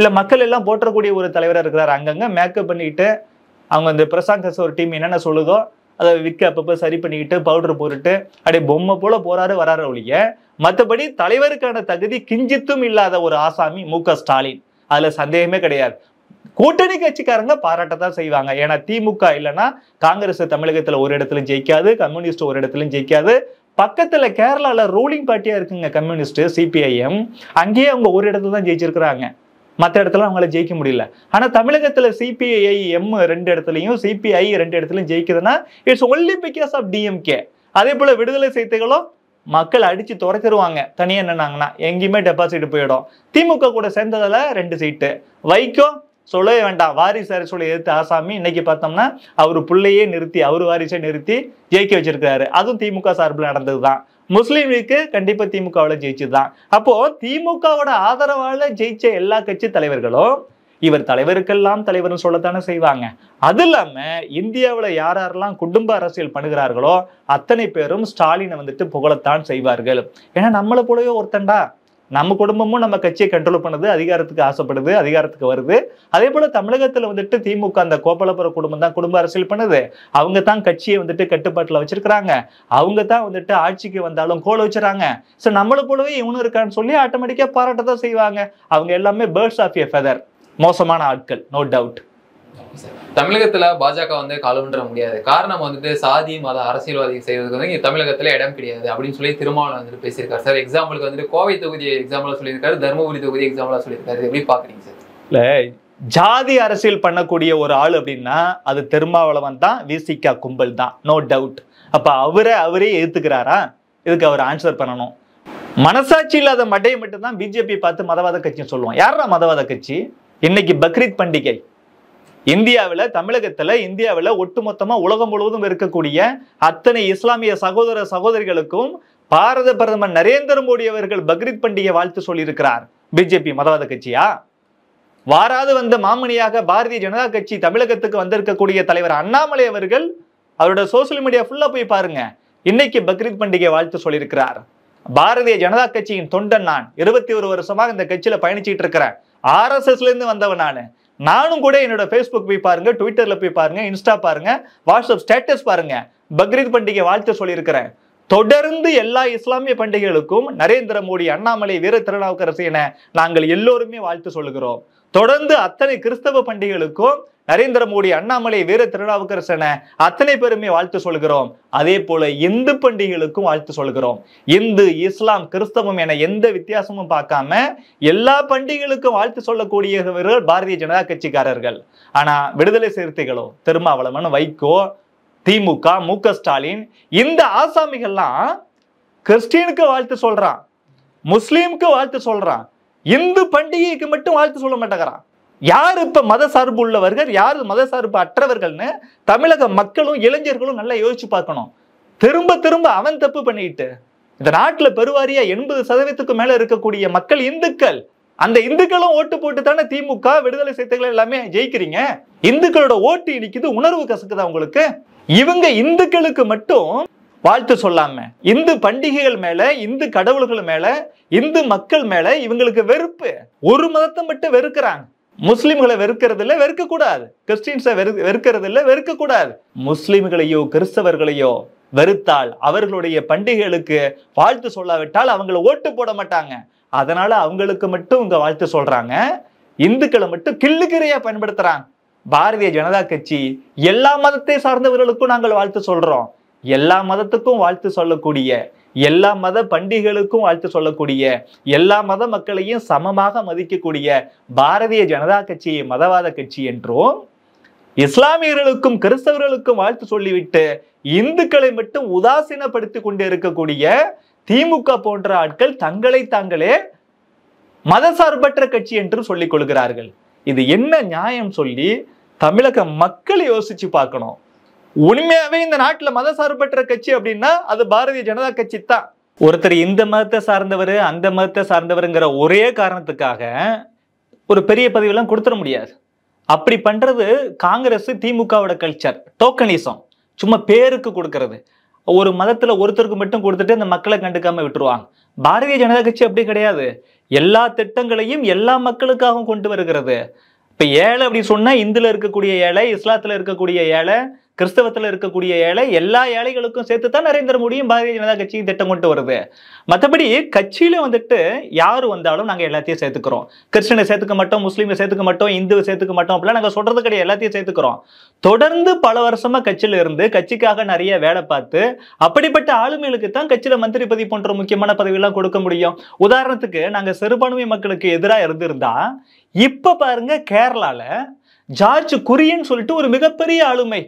இல்லை மக்கள் எல்லாம் போற்றக்கூடிய ஒரு தலைவராக இருக்கிறார் அங்கங்கே மேக்கப் பண்ணிட்டு அவங்க இந்த பிரசாந்த் ஒரு டீம் என்னென்ன சொல்லுதோ அதை விற்க அப்பப்போ சரி பண்ணிக்கிட்டு பவுடர் போட்டுட்டு அப்படியே பொம்மை போல போறாரு வராரு ஒழிய மற்றபடி தலைவருக்கான தகுதி கிஞ்சித்தும் இல்லாத ஒரு ஆசாமி மு ஸ்டாலின் அதுல சந்தேகமே கிடையாது கூட்டணி கட்சிக்காரங்க பாராட்ட தான் செய்வாங்க ஏன்னா திமுக இல்லைன்னா காங்கிரஸ் தமிழகத்துல ஒரு இடத்துலையும் ஜெயிக்காது கம்யூனிஸ்ட் ஒரு இடத்துலையும் ஜெயிக்காது பக்கத்துல கேரளால ரூலிங் பார்ட்டியா இருக்குங்க கம்யூனிஸ்ட் சிபிஐஎம் அங்கேயே அவங்க ஒரு இடத்துல தான் ஜெயிச்சிருக்கிறாங்க மற்ற இடத்துல அவங்கள ஜெயிக்க முடியல ஆனால் தமிழகத்தில் சிபிஐ எம் ரெண்டு இடத்துலையும் சிபிஐ ரெண்டு இடத்துலையும் ஜெயிக்குதுன்னா it's only because of DMK அதே போல் விடுதலை செய்திகளும் மக்கள் அடித்து துறைச்சிருவாங்க தனியாக என்னன்னாங்கன்னா எங்கேயுமே டெபாசிட் போயிடும் திமுக கூட சேர்ந்ததில் ரெண்டு சீட்டு வைக்கோ சொல்லவே வேண்டாம் வாரிசு சொல்ல எதிர்த்து ஆசாமி இன்னைக்கு பார்த்தோம்னா அவர் பிள்ளையே நிறுத்தி அவர் வாரிசை நிறுத்தி ஜெயிக்க வச்சிருக்காரு அதுவும் திமுக சார்பில் நடந்தது தான் முஸ்லீம் லீக்கு கண்டிப்பா திமுகவில் ஜெயிச்சுதான் அப்போ திமுகவோட ஆதரவால் ஜெயிச்ச எல்லா கட்சி தலைவர்களும் இவர் தலைவருக்கெல்லாம் தலைவர்னு சொல்லத்தானே செய்வாங்க அது இல்லாமல் இந்தியாவில் யார் யாரெல்லாம் குடும்ப அரசியல் பண்ணுகிறார்களோ அத்தனை பேரும் ஸ்டாலினை வந்துட்டு புகழத்தான் செய்வார்கள் ஏன்னா நம்மளை போலவே ஒருத்தன்டா நம்ம குடும்பமும் நம்ம கட்சியை கண்ட்ரோல் பண்ணுது அதிகாரத்துக்கு ஆசைப்படுது அதிகாரத்துக்கு வருது அதே போல தமிழகத்தில் வந்துட்டு திமுக அந்த கோபாலபுர குடும்பம் தான் குடும்ப அரசியல் பண்ணுது அவங்க தான் கட்சியை வந்துட்டு கட்டுப்பாட்டில் வச்சிருக்கிறாங்க அவங்க தான் வந்துட்டு ஆட்சிக்கு வந்தாலும் கோல வச்சுறாங்க ஸோ நம்மளை போலவே இவனும் இருக்கான்னு சொல்லி ஆட்டோமேட்டிக்காக பாராட்ட தான் செய்வாங்க அவங்க எல்லாமே பேர்ட்ஸ் ஆஃப் எ ஃபெதர் மோசமான ஆட்கள் நோ டவுட் தமிழகத்துல பாஜக வந்து காலம்ன்ற முடியாது காரணம் வந்துட்டு சாதி மத அரசியல்வாதி செய்வதற்கு வந்து தமிழகத்துல இடம் கிடையாது அப்படின்னு சொல்லி திருமாவளம் வந்துட்டு பேசியிருக்காரு சார் எக்ஸாம்பிளுக்கு வந்துட்டு கோவை தொகுதி எக்ஸாம்பிளா சொல்லியிருக்காரு தருமபுரி தொகுதி எக்ஸாம்பிளா சொல்லியிருக்காரு எப்படி பாக்குறீங்க சார் இல்ல ஜாதி அரசியல் பண்ணக்கூடிய ஒரு ஆள் அப்படின்னா அது திருமாவளவன் தான் விசிகா கும்பல் தான் நோ டவுட் அப்ப அவரை அவரே ஏத்துக்கிறாரா இதுக்கு அவர் ஆன்சர் பண்ணணும் மனசாட்சி இல்லாத மடையை மட்டும்தான் பிஜேபி பார்த்து மதவாத கட்சின்னு சொல்லுவோம் யாரா மதவாத கட்சி இன்னைக்கு பக்ரீத் பண்டிகை இந்தியாவில் தமிழகத்தில் இந்தியாவில் ஒட்டுமொத்தமாக உலகம் முழுவதும் இருக்கக்கூடிய அத்தனை இஸ்லாமிய சகோதர சகோதரிகளுக்கும் பாரத பிரதமர் நரேந்திர மோடி அவர்கள் பக்ரீத் பண்டிகை வாழ்த்து சொல்லியிருக்கிறார் பிஜேபி மதவாத கட்சியா வாராது வந்த மாமணியாக பாரதிய ஜனதா கட்சி தமிழகத்துக்கு வந்திருக்கக்கூடிய தலைவர் அண்ணாமலை அவர்கள் அவரோட சோசியல் மீடியா ஃபுல்லாக போய் பாருங்க இன்னைக்கு பக்ரீத் பண்டிகை வாழ்த்து சொல்லியிருக்கிறார் பாரதிய ஜனதா கட்சியின் தொண்டன் நான் இருபத்தி ஒரு வருஷமாக இந்த கட்சியில பயணிச்சுட்டு இருக்கிறேன் ஆர்எஸ்எஸ்ல இருந்து வந்தவன் நான் நானும் கூட என்னோட ஃபேஸ்புக் போய் பாருங்க ட்விட்டர்ல போய் பாருங்க இன்ஸ்டா பாருங்க வாட்ஸ்அப் ஸ்டேட்டஸ் பாருங்க பக்ரீத் பண்டிகை வாழ்த்து சொல்லியிருக்கிறேன் தொடர்ந்து எல்லா இஸ்லாமிய பண்டிகைகளுக்கும் நரேந்திர மோடி அண்ணாமலை வீர திருநாவுக்கரசு என நாங்கள் எல்லோருமே வாழ்த்து சொல்லுகிறோம் தொடர்ந்து அத்தனை கிறிஸ்தவ பண்டிகைகளுக்கும் நரேந்திர மோடி அண்ணாமலை வீர திருநாவுக்கரசன அத்தனை பேருமே வாழ்த்து சொல்கிறோம் அதே போல இந்து பண்டிகைகளுக்கும் வாழ்த்து சொல்கிறோம் இந்து இஸ்லாம் கிறிஸ்தவம் என எந்த வித்தியாசமும் பார்க்காம எல்லா பண்டிகைகளுக்கும் வாழ்த்து சொல்லக்கூடியவர்கள் பாரதிய ஜனதா கட்சிக்காரர்கள் ஆனா விடுதலை சிறுத்தைகளோ திருமாவளவன் வைகோ திமுக மு ஸ்டாலின் இந்த ஆசாமிகள்லாம் கிறிஸ்டியனுக்கு வாழ்த்து சொல்றான் முஸ்லீமுக்கு வாழ்த்து சொல்றான் இந்து பண்டிகைக்கு மட்டும் வாழ்த்து சொல்ல மாட்டேங்கிறான் யார் இப்போ மத சார்பு உள்ளவர்கள் யார் மத சார்பு அற்றவர்கள்னு தமிழக மக்களும் இளைஞர்களும் நல்லா யோசிச்சு பார்க்கணும் திரும்ப திரும்ப அவன் தப்பு பண்ணிட்டு இந்த நாட்டில் பெருவாரியா எண்பது சதவீதத்துக்கு மேல இருக்கக்கூடிய மக்கள் இந்துக்கள் அந்த இந்துக்களும் ஓட்டு போட்டு தானே திமுக விடுதலை சிறுத்தைகள் எல்லாமே ஜெயிக்கிறீங்க இந்துக்களோட ஓட்டு இடிக்குது உணர்வு கசக்குதா உங்களுக்கு இவங்க இந்துக்களுக்கு மட்டும் வாழ்த்து சொல்லாம இந்து பண்டிகைகள் மேல இந்து கடவுள்கள் மேல இந்து மக்கள் மேல இவங்களுக்கு வெறுப்பு ஒரு மதத்தை மட்டும் வெறுக்கிறாங்க முஸ்லிம்களை வெறுக்கிறது இல்லை வெறுக்கக்கூடாது கிறிஸ்டின்ஸை வெறு வெறுக்கிறது இல்லை வெறுக்கக்கூடாது முஸ்லிம்களையோ கிறிஸ்தவர்களையோ வெறுத்தால் அவர்களுடைய பண்டிகைகளுக்கு வாழ்த்து சொல்லாவிட்டால் அவங்கள ஓட்டு போட மாட்டாங்க அதனால அவங்களுக்கு மட்டும் இங்க வாழ்த்து சொல்றாங்க இந்துக்களை மட்டும் கிள்ளுக்கிறையா பயன்படுத்துறாங்க பாரதிய ஜனதா கட்சி எல்லா மதத்தை சார்ந்தவர்களுக்கும் நாங்கள் வாழ்த்து சொல்றோம் எல்லா மதத்துக்கும் வாழ்த்து சொல்லக்கூடிய எல்லா மத பண்டிகளுக்கும் வாழ்த்து சொல்லக்கூடிய எல்லா மத மக்களையும் சமமாக மதிக்கக்கூடிய பாரதிய ஜனதா கட்சியை மதவாத கட்சி என்றும் இஸ்லாமியர்களுக்கும் கிறிஸ்தவர்களுக்கும் வாழ்த்து சொல்லிவிட்டு இந்துக்களை மட்டும் உதாசீனப்படுத்தி கொண்டு இருக்கக்கூடிய திமுக போன்ற ஆட்கள் தங்களை தாங்களே மதசார்பற்ற கட்சி என்று சொல்லிக் கொள்கிறார்கள் இது என்ன நியாயம் சொல்லி தமிழக மக்கள் யோசிச்சு பார்க்கணும் உண்மையாவே இந்த நாட்டில் மத சார்பற்ற கட்சி அப்படின்னா அது பாரதிய ஜனதா கட்சி தான் ஒருத்தர் இந்த மதத்தை சார்ந்தவர் அந்த மதத்தை சார்ந்தவருங்கிற ஒரே காரணத்துக்காக ஒரு பெரிய பதவியெல்லாம் கொடுத்துட முடியாது அப்படி பண்ணுறது காங்கிரஸ் திமுகவோட கல்ச்சர் டோக்கனிசம் சும்மா பேருக்கு கொடுக்கறது ஒரு மதத்தில் ஒருத்தருக்கு மட்டும் கொடுத்துட்டு அந்த மக்களை கண்டுக்காமல் விட்டுருவாங்க பாரதிய ஜனதா கட்சி அப்படி கிடையாது எல்லா திட்டங்களையும் எல்லா மக்களுக்காகவும் கொண்டு வருகிறது இப்போ ஏழை அப்படி சொன்னால் இந்துல இருக்கக்கூடிய ஏழை இஸ்லாத்தில் இருக்கக்கூடிய ஏழை கிறிஸ்தவத்தில் இருக்கக்கூடிய ஏழை எல்லா ஏழைகளுக்கும் சேர்த்து தான் நரேந்திர மோடியும் பாரதிய ஜனதா கட்சியும் திட்டம் கொண்டு வருது மற்றபடி கட்சியில வந்துட்டு யார் வந்தாலும் நாங்கள் எல்லாத்தையும் சேர்த்துக்கிறோம் கிறிஸ்டனை சேர்த்துக்க மாட்டோம் முஸ்லீமை சேர்த்துக்க மாட்டோம் இந்துவை சேர்த்துக்க மாட்டோம் அப்படிலாம் நாங்கள் சொல்கிறது கிடையாது எல்லாத்தையும் சேர்த்துக்கிறோம் தொடர்ந்து பல வருஷமாக கட்சியில் இருந்து கட்சிக்காக நிறைய வேலை பார்த்து அப்படிப்பட்ட ஆளுமைகளுக்கு தான் கட்சியில் மந்திரி பதவி போன்ற முக்கியமான பதவியெல்லாம் கொடுக்க முடியும் உதாரணத்துக்கு நாங்கள் சிறுபான்மை மக்களுக்கு எதிராக இருந்திருந்தா இப்போ பாருங்க கேரளாவில் ஜார்ஜ் குரியன் சொல்லிட்டு ஒரு மிகப்பெரிய ஆளுமை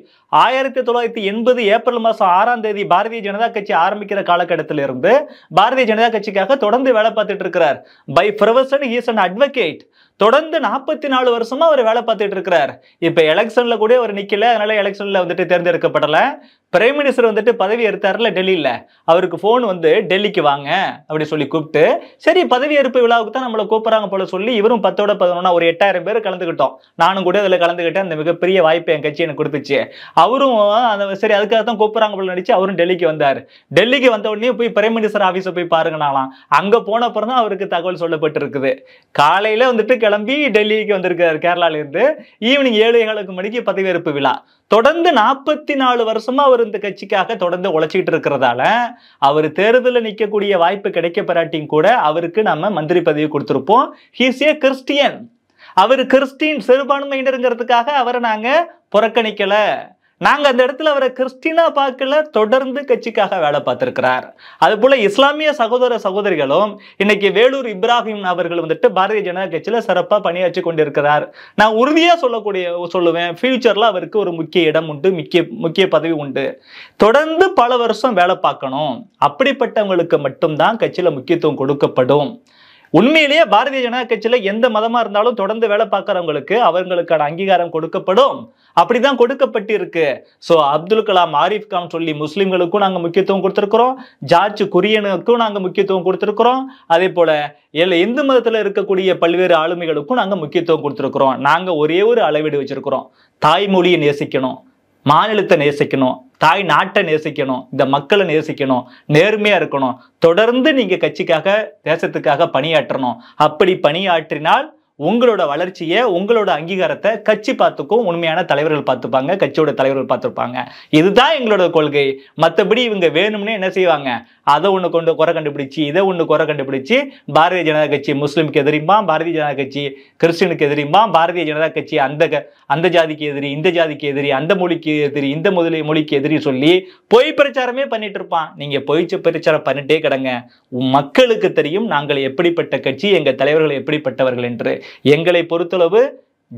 ஆயிரத்தி தொள்ளாயிரத்தி எண்பது ஏப்ரல் மாதம் ஆறாம் தேதி பாரதிய ஜனதா கட்சி ஆரம்பிக்கிற காலகட்டத்திலிருந்து பாரதிய ஜனதா கட்சிக்காக தொடர்ந்து வேலை பார்த்துட்டு இருக்கிறார் by profession he's an advocate தொடர்ந்து நாற்பத்தி நாலு வருஷமா அவர் வேலை பார்த்துட்டு இருக்கிறார் இப்போ எலெக்ஷன்ல கூட அவர் நிக்கல அதனால எலெக்ஷன்ல வந்துட்டு தேர்ந்தெடுக்கப்படல பிரைம் மினிஸ்டர் வந்துட்டு பதவி எடுத்தார்ல டெல்லியில் அவருக்கு ஃபோன் வந்து டெல்லிக்கு வாங்க அப்படி சொல்லி கூப்பிட்டு சரி பதவி ஏற்பு விழாவுக்கு தான் நம்மளை கூப்பிட்றாங்க போல சொல்லி இவரும் பத்தோட பதினொன்னா ஒரு எட்டாயிரம் பேர் கலந்துக்கிட்டோம் நானும் கூட அதில் கலந்துக்கிட்டேன் அந்த மிகப்பெரிய வாய்ப்பு என் கட்சி எனக்கு கொடுத்துச்சு அவரும் அந்த சரி அதுக்காக தான் கூப்பிட்றாங்க போல நடிச்சு அவரும் டெல்லிக்கு வந்தார் டெல்லிக்கு வந்த உடனே போய் பிரைம் மினிஸ்டர் ஆஃபீஸை போய் பாருங்கனாலாம் அங்கே போன அப்புறம் தான் அவருக்கு தகவல் சொல்லப்பட்டிருக்குது காலையில் வந்துட்டு கிளம்பி டெல்லிக்கு வந்திருக்கார் கேரளாவிலேருந்து ஈவினிங் ஏழு ஏழுக்கு மணிக்கு பதவியேற்பு விழா தொடர்ந்து நாற்பத்தி நாலு வருஷமா அவர் இந்த கட்சிக்காக தொடர்ந்து உழைச்சிக்கிட்டு இருக்கிறதால அவர் தேர்தலில் நிற்கக்கூடிய வாய்ப்பு கிடைக்க பெறாட்டியும் கூட அவருக்கு நம்ம மந்திரி பதவி கொடுத்துருப்போம் ஹீஸ் ஏ கிறிஸ்டியன் அவர் கிறிஸ்டின் சிறுபான்மையினருங்கிறதுக்காக அவரை நாங்கள் புறக்கணிக்கலை நாங்க அந்த இடத்துல அவரை கிறிஸ்டினா பார்க்கல தொடர்ந்து கட்சிக்காக வேலை பார்த்திருக்கிறார் அது போல இஸ்லாமிய சகோதர சகோதரிகளும் இன்னைக்கு வேலூர் இப்ராஹிம் அவர்கள் வந்துட்டு பாரதிய ஜனதா கட்சியில சிறப்பா பணியாற்றி கொண்டிருக்கிறார் நான் உறுதியா சொல்லக்கூடிய சொல்லுவேன் ஃபியூச்சர்ல அவருக்கு ஒரு முக்கிய இடம் உண்டு முக்கிய முக்கிய பதவி உண்டு தொடர்ந்து பல வருஷம் வேலை பார்க்கணும் அப்படிப்பட்டவங்களுக்கு மட்டும்தான் கட்சியில முக்கியத்துவம் கொடுக்கப்படும் உண்மையிலேயே பாரதிய ஜனதா கட்சியில எந்த மதமா இருந்தாலும் தொடர்ந்து வேலை பார்க்கறவங்களுக்கு அவர்களுக்கான அங்கீகாரம் கொடுக்கப்படும் அப்படிதான் கொடுக்கப்பட்டு இருக்கு ஸோ அப்துல் கலாம் ஆரிஃப் கான் சொல்லி முஸ்லிம்களுக்கும் நாங்கள் முக்கியத்துவம் கொடுத்துருக்குறோம் ஜார்ஜ் குரியனுக்கும் நாங்கள் முக்கியத்துவம் கொடுத்துருக்குறோம் அதே போல இந்து மதத்தில் இருக்கக்கூடிய பல்வேறு ஆளுமைகளுக்கும் நாங்கள் முக்கியத்துவம் கொடுத்துருக்குறோம் நாங்கள் ஒரே ஒரு அளவீடு வச்சிருக்கிறோம் தாய்மொழியை நேசிக்கணும் மாநிலத்தை நேசிக்கணும் தாய் நாட்டை நேசிக்கணும் இந்த மக்களை நேசிக்கணும் நேர்மையாக இருக்கணும் தொடர்ந்து நீங்கள் கட்சிக்காக தேசத்துக்காக பணியாற்றணும் அப்படி பணியாற்றினால் உங்களோட வளர்ச்சியை உங்களோட அங்கீகாரத்தை கட்சி பார்த்துக்கும் உண்மையான தலைவர்கள் பார்த்துப்பாங்க கட்சியோட தலைவர்கள் பார்த்துருப்பாங்க இதுதான் எங்களோட கொள்கை மற்றபடி இவங்க வேணும்னே என்ன செய்வாங்க அதை ஒன்று கொண்டு குறை கண்டுபிடிச்சு இதை ஒன்று குறை கண்டுபிடிச்சு பாரதிய ஜனதா கட்சி முஸ்லீமுக்கு எதிரியுமா பாரதிய ஜனதா கட்சி கிறிஸ்டினுக்கு எதிரியுமா பாரதிய ஜனதா கட்சி அந்த அந்த ஜாதிக்கு எதிரி இந்த ஜாதிக்கு எதிரி அந்த மொழிக்கு எதிரி இந்த முதலி மொழிக்கு எதிரி சொல்லி பொய் பிரச்சாரமே பண்ணிட்டு இருப்பான் நீங்க பொய் பிரச்சாரம் பண்ணிட்டே கிடங்க மக்களுக்கு தெரியும் நாங்கள் எப்படிப்பட்ட கட்சி எங்கள் தலைவர்கள் எப்படிப்பட்டவர்கள் என்று எங்களை பொறுத்தளவு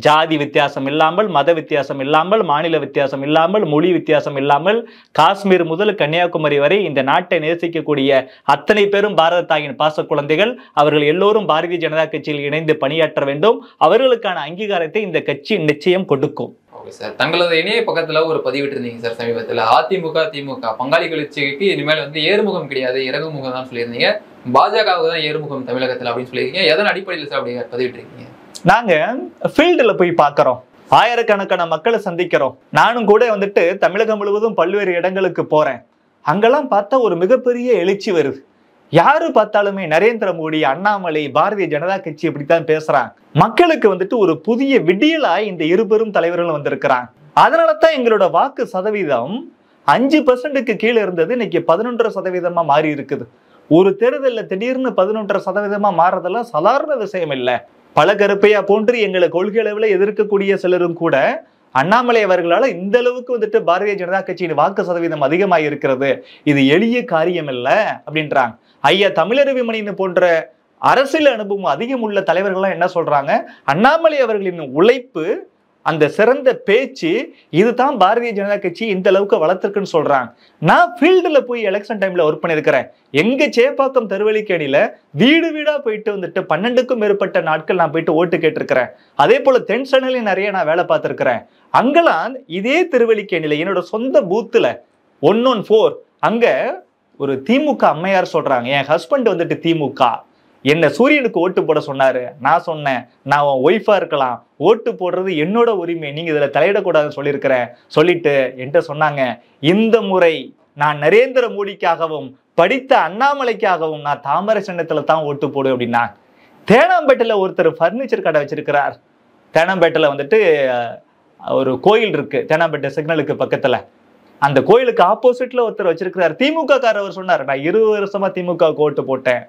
ஜாதி வித்தியாசம் இல்லாமல் மத வித்தியாசம் இல்லாமல் மாநில வித்தியாசம் இல்லாமல் மொழி வித்தியாசம் இல்லாமல் காஷ்மீர் முதல் கன்னியாகுமரி வரை இந்த நாட்டை நேசிக்கக்கூடிய அத்தனை பேரும் பாரத தாயின் பாச குழந்தைகள் அவர்கள் எல்லோரும் பாரதிய ஜனதா கட்சியில் இணைந்து பணியாற்ற வேண்டும் அவர்களுக்கான அங்கீகாரத்தை இந்த கட்சி நிச்சயம் கொடுக்கும் ஓகே சார் தங்களது இணைய பக்கத்தில் ஒரு பதிவிட்டிருந்தீங்க சார் சமீபத்தில் அதிமுக திமுக பங்காளி கட்சிக்கு இனிமேல் வந்து ஏறுமுகம் கிடையாது இறகுமுகம் தான் சொல்லியிருந்தீங்க பாஜகவுக்கு தான் ஏறுமுகம் தமிழகத்தில் அப்படின்னு சொல்லியிருக்கீங்க எதன் அடிப்படையில் சார் அப்படி பதிவிட்டிருக்கீங்க நாங்கள் ஃபீல்டில் போய் பார்க்குறோம் ஆயிரக்கணக்கான மக்களை சந்திக்கிறோம் நானும் கூட வந்துட்டு தமிழகம் முழுவதும் பல்வேறு இடங்களுக்கு போகிறேன் அங்கெல்லாம் பார்த்தா ஒரு மிகப்பெரிய எழுச்சி வருது யாரு பார்த்தாலுமே நரேந்திர மோடி அண்ணாமலை பாரதிய ஜனதா கட்சி இப்படித்தான் பேசுறாங்க மக்களுக்கு வந்துட்டு ஒரு புதிய விடியலா இந்த இருபெரும் தலைவர்களும் வந்திருக்கிறாங்க அதனால தான் எங்களோட வாக்கு சதவீதம் அஞ்சு பர்சன்ட்டுக்கு கீழே இருந்தது இன்னைக்கு பதினொன்றரை சதவீதமா மாறி இருக்குது ஒரு தேர்தலில் திடீர்னு பதினொன்றரை சதவீதமா மாறுறதெல்லாம் சாதாரண விஷயம் இல்லை பல கருப்பையா போன்று எங்களை கொள்கை அளவில் எதிர்க்கக்கூடிய சிலரும் கூட அண்ணாமலை அவர்களால் இந்த அளவுக்கு வந்துட்டு பாரதிய ஜனதா கட்சியின் வாக்கு சதவீதம் அதிகமாக இருக்கிறது இது எளிய காரியம் இல்லை அப்படின்றாங்க ஐயா தமிழருவிமணின்னு போன்ற அரசியல் அனுபவம் அதிகம் உள்ள தலைவர்கள்லாம் என்ன சொல்றாங்க அண்ணாமலை அவர்களின் உழைப்பு அந்த சிறந்த பேச்சு இதுதான் பாரதிய ஜனதா கட்சி இந்த அளவுக்கு வளர்த்துருக்குன்னு சொல்றாங்க நான் ஃபீல்டில் போய் எலெக்ஷன் டைம்ல ஒர்க் பண்ணியிருக்கிறேன் எங்க சேப்பாக்கம் தருவலிக்கேணியில வீடு வீடா போயிட்டு வந்துட்டு பன்னெண்டுக்கும் மேற்பட்ட நாட்கள் நான் போயிட்டு ஓட்டு கேட்டிருக்கிறேன் அதே போல தென் நிறைய நான் வேலை பார்த்துருக்கிறேன் அங்கெல்லாம் இதே திருவல்லிக்கேணியில என்னோட சொந்த பூத்துல ஒன் ஒன் ஃபோர் அங்க ஒரு திமுக அம்மையார் சொல்றாங்க என் ஹஸ்பண்ட் வந்துட்டு திமுக என்னை சூரியனுக்கு ஓட்டு போட சொன்னாரு நான் சொன்னேன் நான் உன் ஒய்ஃபா இருக்கலாம் ஓட்டு போடுறது என்னோட உரிமை நீங்க இதுல தலையிடக்கூடாதுன்னு சொல்லியிருக்கிறேன் சொல்லிட்டு என்கிட்ட சொன்னாங்க இந்த முறை நான் நரேந்திர மோடிக்காகவும் படித்த அண்ணாமலைக்காகவும் நான் தாமரை சின்னத்துல தான் ஓட்டு போடு அப்படின்னா தேனாம்பேட்டையில் ஒருத்தர் ஃபர்னிச்சர் கடை வச்சிருக்கிறார் தேனாம்பேட்டையில் வந்துட்டு ஒரு கோயில் இருக்கு தேனாம்பேட்டை சிக்னலுக்கு பக்கத்துல அந்த கோயிலுக்கு ஆப்போசிட்ல ஒருத்தர் வச்சிருக்கிறார் திமுக காரவர் சொன்னார் நான் இருபது வருஷமா திமுக ஓட்டு போட்டேன்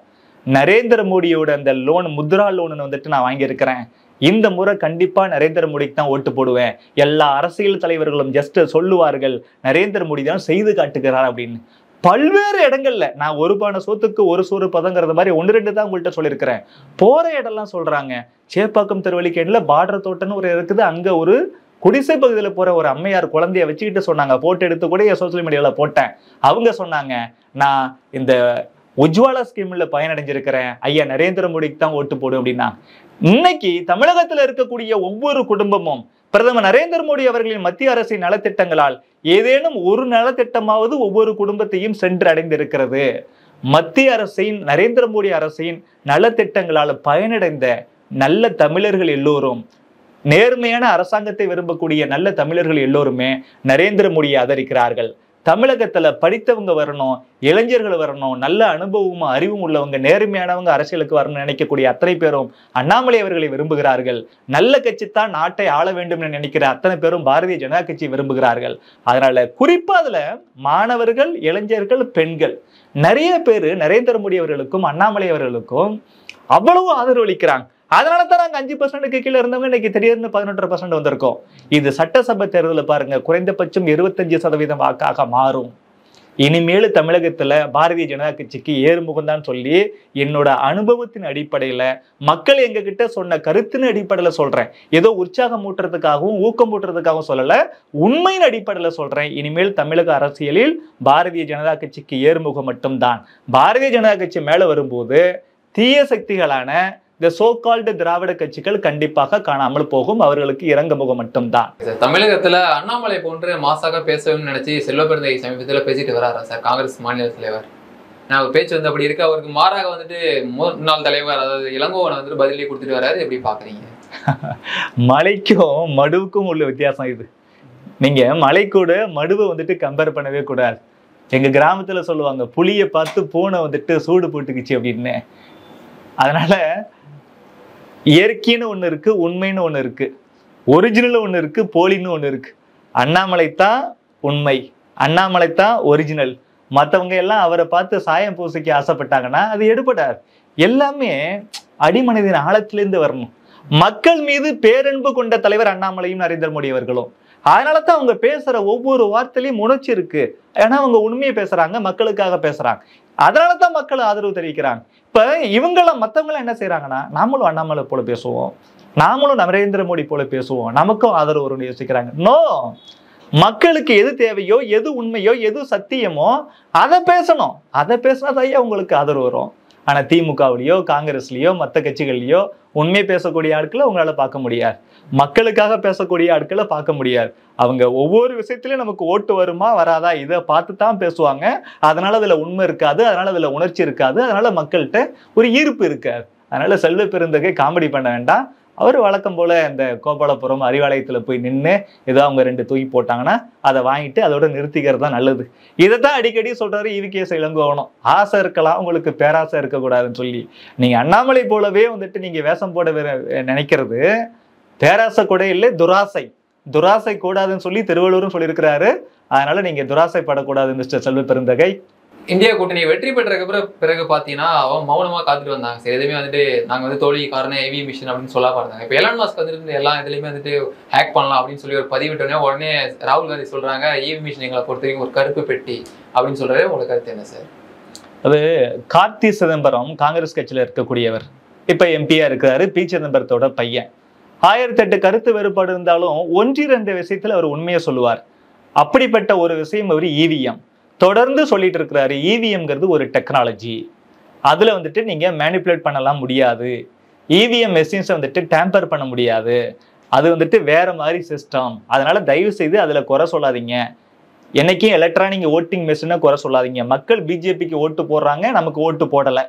நரேந்திர மோடியோட அந்த லோன் முத்ரா லோன் வந்துட்டு நான் வாங்கியிருக்கிறேன் இந்த முறை கண்டிப்பாக நரேந்திர மோடிக்கு தான் ஓட்டு போடுவேன் எல்லா அரசியல் தலைவர்களும் ஜஸ்ட் சொல்லுவார்கள் நரேந்திர மோடி தான் செய்து காட்டுகிறார் அப்படின்னு பல்வேறு இடங்கள்ல நான் ஒரு பான சொத்துக்கு ஒரு சோறு பதங்கிறது மாதிரி ஒன்று ரெண்டு தான் உங்கள்கிட்ட சொல்லியிருக்கிறேன் போற இடம்லாம் சொல்றாங்க சேப்பாக்கம் திருவள்ளிக்கேணில் பாடர் தோட்டம்னு ஒரு இருக்குது அங்க ஒரு குடிசை பகுதியில் போகிற ஒரு அம்மையார் குழந்தைய வச்சுக்கிட்டு சொன்னாங்க போட்டு எடுத்து கூட என் சோசியல் மீடியாவில் போட்டேன் அவங்க சொன்னாங்க நான் இந்த உஜ்வாலா ஸ்கீம்ல பயனடைஞ்சிருக்கிறேன் ஐயா நரேந்திர மோடிக்கு தான் ஓட்டு போடும் அப்படின்னா இன்னைக்கு தமிழகத்தில் இருக்கக்கூடிய ஒவ்வொரு குடும்பமும் பிரதமர் நரேந்திர மோடி அவர்களின் மத்திய அரசின் நலத்திட்டங்களால் ஏதேனும் ஒரு நலத்திட்டமாவது ஒவ்வொரு குடும்பத்தையும் சென்று அடைந்திருக்கிறது மத்திய அரசின் நரேந்திர மோடி அரசின் நலத்திட்டங்களால் பயனடைந்த நல்ல தமிழர்கள் எல்லோரும் நேர்மையான அரசாங்கத்தை விரும்பக்கூடிய நல்ல தமிழர்கள் எல்லோருமே நரேந்திர மோடியை ஆதரிக்கிறார்கள் தமிழகத்துல படித்தவங்க வரணும் இளைஞர்கள் வரணும் நல்ல அனுபவமும் அறிவும் உள்ளவங்க நேர்மையானவங்க அரசியலுக்கு வரணும்னு நினைக்கக்கூடிய அத்தனை பேரும் அண்ணாமலை அவர்களை விரும்புகிறார்கள் நல்ல கட்சி தான் நாட்டை ஆள வேண்டும் நினைக்கிற அத்தனை பேரும் பாரதிய ஜனதா கட்சி விரும்புகிறார்கள் அதனால குறிப்பா அதுல மாணவர்கள் இளைஞர்கள் பெண்கள் நிறைய பேர் நரேந்திர மோடி அவர்களுக்கும் அண்ணாமலை அவர்களுக்கும் அவ்வளவு ஆதரவளிக்கிறாங்க அதனால தான் நாங்கள் அஞ்சு பர்சன்ட்டுக்கு கீழே இருந்தவங்க இன்னைக்கு திடீர்னு பதினொன்று பர்சன்ட் வந்திருக்கோம் இது சட்டசபை தேர்தலில் பாருங்க குறைந்தபட்சம் இருபத்தஞ்சு சதவீதம் வாக்காக மாறும் இனிமேல் தமிழகத்தில் பாரதிய ஜனதா கட்சிக்கு ஏறுமுகம்தான் சொல்லி என்னோட அனுபவத்தின் அடிப்படையில் மக்கள் எங்ககிட்ட சொன்ன கருத்தின் அடிப்படையில் சொல்கிறேன் ஏதோ உற்சாகம் ஊட்டுறதுக்காகவும் ஊக்கம் ஊட்டுறதுக்காகவும் சொல்லலை உண்மையின் அடிப்படையில் சொல்கிறேன் இனிமேல் தமிழக அரசியலில் பாரதிய ஜனதா கட்சிக்கு ஏறுமுகம் மட்டும்தான் பாரதிய ஜனதா கட்சி மேலே வரும்போது தீய சக்திகளான இந்த சோகால்டு திராவிட கட்சிகள் கண்டிப்பாக காணாமல் போகும் அவர்களுக்கு இறங்க முகம் மட்டும்தான் தமிழகத்துல அண்ணாமலை போன்று மாசாக பேசவும் நினைச்சு செல்வபிரந்தை சமீபத்தில் பேசிட்டு வராரா சார் காங்கிரஸ் மாநில தலைவர் நான் பேச்சு வந்து அப்படி இருக்கு அவருக்கு மாறாக வந்துட்டு முன்னாள் தலைவர் அதாவது இளங்கோவனை வந்துட்டு பதிலே கொடுத்துட்டு வராரு எப்படி பாக்குறீங்க மலைக்கும் மடுவுக்கும் உள்ள வித்தியாசம் இது நீங்க மலை கூட மடுவை வந்துட்டு கம்பேர் பண்ணவே கூடாது எங்க கிராமத்துல சொல்லுவாங்க புளிய பார்த்து பூனை வந்துட்டு சூடு போட்டுக்குச்சு அப்படின்னு அதனால இயற்கைன்னு ஒன்று இருக்குது உண்மைன்னு ஒன்று இருக்குது ஒரிஜினல் ஒன்று இருக்குது போலின்னு ஒன்று இருக்குது அண்ணாமலை தான் உண்மை அண்ணாமலை தான் ஒரிஜினல் மற்றவங்க எல்லாம் அவரை பார்த்து சாயம் பூசைக்கு ஆசைப்பட்டாங்கன்னா அது எடுபடாது எல்லாமே அடிமனதின் ஆழத்திலேருந்து வரணும் மக்கள் மீது பேரன்பு கொண்ட தலைவர் அண்ணாமலையும் நரேந்திர மோடி அவர்களும் அதனால தான் அவங்க பேசுகிற ஒவ்வொரு வார்த்தையிலையும் உணர்ச்சி இருக்குது ஏன்னா அவங்க உண்மையை பேசுகிறாங்க மக்களுக்காக பேசுகிறாங்க அதனால தான் மக்கள் ஆதரவு தெரிவிக்கிறாங்க இப்போ இவங்களாம் மற்றவங்களாம் என்ன செய்கிறாங்கன்னா நாமளும் அண்ணாமலை போல பேசுவோம் நாமளும் நரேந்திர மோடி போல பேசுவோம் நமக்கும் ஆதரவு வரும்னு யோசிக்கிறாங்க நோ மக்களுக்கு எது தேவையோ எது உண்மையோ எது சத்தியமோ அதை பேசணும் அதை பேசினா தான் உங்களுக்கு ஆதரவு வரும் ஆனால் திமுகவுலேயோ காங்கிரஸ்லேயோ மற்ற கட்சிகள்லையோ உண்மையை பேசக்கூடிய ஆட்களை உங்களால் பார்க்க முடியாது மக்களுக்காக பேசக்கூடிய ஆட்களை பார்க்க முடியாது அவங்க ஒவ்வொரு விஷயத்துலையும் நமக்கு ஓட்டு வருமா வராதா இதை பார்த்து தான் பேசுவாங்க அதனால அதில் உண்மை இருக்காது அதனால அதில் உணர்ச்சி இருக்காது அதனால மக்கள்கிட்ட ஒரு ஈர்ப்பு இருக்காது அதனால செல்வ பெருந்தகை காமெடி பண்ண வேண்டாம் அவர் வழக்கம் போல் இந்த கோபாலபுரம் அறிவாலயத்தில் போய் நின்று ஏதோ அவங்க ரெண்டு தூக்கி போட்டாங்கன்னா அதை வாங்கிட்டு அதோட நிறுத்திக்கிறது தான் நல்லது இதை தான் அடிக்கடி சொல்கிறாரு இவிகேஎஸ் இளங்கோவனும் ஆசை இருக்கலாம் உங்களுக்கு பேராசை இருக்கக்கூடாதுன்னு சொல்லி நீங்கள் அண்ணாமலை போலவே வந்துட்டு நீங்கள் வேஷம் போட நினைக்கிறது பேராசை கூட இல்லை துராசை துராசை கூடாதுன்னு சொல்லி திருவள்ளூரும் சொல்லியிருக்கிறாரு அதனால நீங்க துராசை படக்கூடாது மிஸ்டர் செல்வ பெருந்தகை இந்தியா கூட்டணி வெற்றி பெற்றதுக்கு அப்புறம் பிறகு பார்த்தீங்கன்னா அவன் மௌனமா காத்துட்டு வந்தாங்க சரி எதுவுமே வந்துட்டு நாங்கள் வந்து தோழி காரணம் ஏவி மிஷின் அப்படின்னு சொல்ல பார்த்தாங்க இப்போ எலான் மாஸ்க் வந்துட்டு எல்லா இதுலையுமே வந்துட்டு ஹேக் பண்ணலாம் அப்படின்னு சொல்லி ஒரு பதிவிட்டோடனே உடனே ராகுல் காந்தி சொல்றாங்க ஏவி மிஷின் எங்களை பொறுத்த வரைக்கும் ஒரு கருப்பு பெட்டி அப்படின்னு சொல்றாரு உங்களுக்கு கருத்து என்ன சார் அது கார்த்தி சிதம்பரம் காங்கிரஸ் கட்சியில் இருக்கக்கூடியவர் இப்போ எம்பியா இருக்கிறாரு பி சிதம்பரத்தோட பையன் ஆயிரத்தெட்டு கருத்து வேறுபாடு இருந்தாலும் ஒன்றிரண்டு விஷயத்தில் அவர் உண்மையை சொல்லுவார் அப்படிப்பட்ட ஒரு விஷயம் அவர் இவிஎம் e தொடர்ந்து சொல்லிட்டு இருக்கிறாரு இவிஎம்ங்கிறது e ஒரு டெக்னாலஜி அதில் வந்துட்டு நீங்கள் மேனிப்புலேட் பண்ணலாம் முடியாது இவிஎம் e மெஷின்ஸை வந்துட்டு டேம்பர் பண்ண முடியாது அது வந்துட்டு வேற மாதிரி சிஸ்டம் அதனால தயவு செய்து அதில் குறை சொல்லாதீங்க என்னைக்கும் எலக்ட்ரானிக் ஓட்டிங் மெஷினை குறை சொல்லாதீங்க மக்கள் பிஜேபிக்கு ஓட்டு போடுறாங்க நமக்கு ஓட்டு போடலை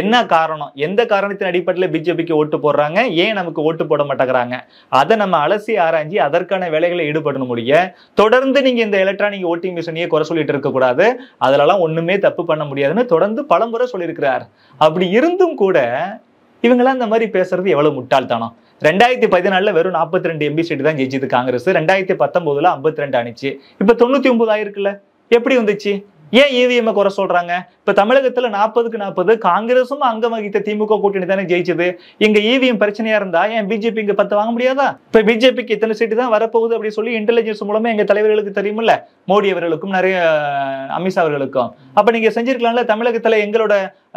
என்ன காரணம் எந்த காரணத்தின் அடிப்படையில் பிஜேபிக்கு ஓட்டு போடுறாங்க ஏன் நமக்கு ஓட்டு போட மாட்டேங்கிறாங்க அதை நம்ம அலசி ஆராய்ஞ்சி அதற்கான வேலைகளை ஈடுபடணும் முடிய தொடர்ந்து நீங்கள் இந்த எலக்ட்ரானிக் ஓட்டிங் மிஷினையே குறை சொல்லிட்டு இருக்கக்கூடாது அதிலலாம் ஒன்றுமே தப்பு பண்ண முடியாதுன்னு தொடர்ந்து பலமுறை சொல்லியிருக்கிறார் அப்படி இருந்தும் கூட இவங்களாம் இந்த மாதிரி பேசுறது எவ்வளவு முட்டாள்தானம் ரெண்டாயிரத்தி பதினாலுல வெறும் நாற்பத்தி ரெண்டு எம்பி சீட்டு தான் ஜெயிச்சது காங்கிரஸ் ரெண்டாயிரத்தி பத்தொன்பதுல ஐம்பத்தி ரெண்டு அணிச்சு இப்ப தொண்ணூத்தி ஒன்பது ஆயிருக்குல்ல எப்படி வந்துச்சு ஏன் இவிஎம் e குறை சொல்றாங்க இப்ப தமிழகத்துல நாற்பதுக்கு நாற்பது காங்கிரசும் அங்க வகித்த திமுக கூட்டணி தானே ஜெயிச்சது இங்க இவிஎம் e பிரச்சனையா இருந்தா ஏன் பிஜேபி இங்க பத்து வாங்க முடியாதா இப்ப பிஜேபிக்கு இத்தனை சீட்டு தான் வரப்போகுது அப்படின்னு சொல்லி இன்டெலிஜென்ஸ் மூலமா எங்க தலைவர்களுக்கு தெரியுமில்ல மோடி அவர்களுக்கும் நிறைய அமித்ஷா அவர்களுக்கும் அப்ப நீங்க செஞ்சிருக்கலாம்ல தமிழகத்துல எங்களோட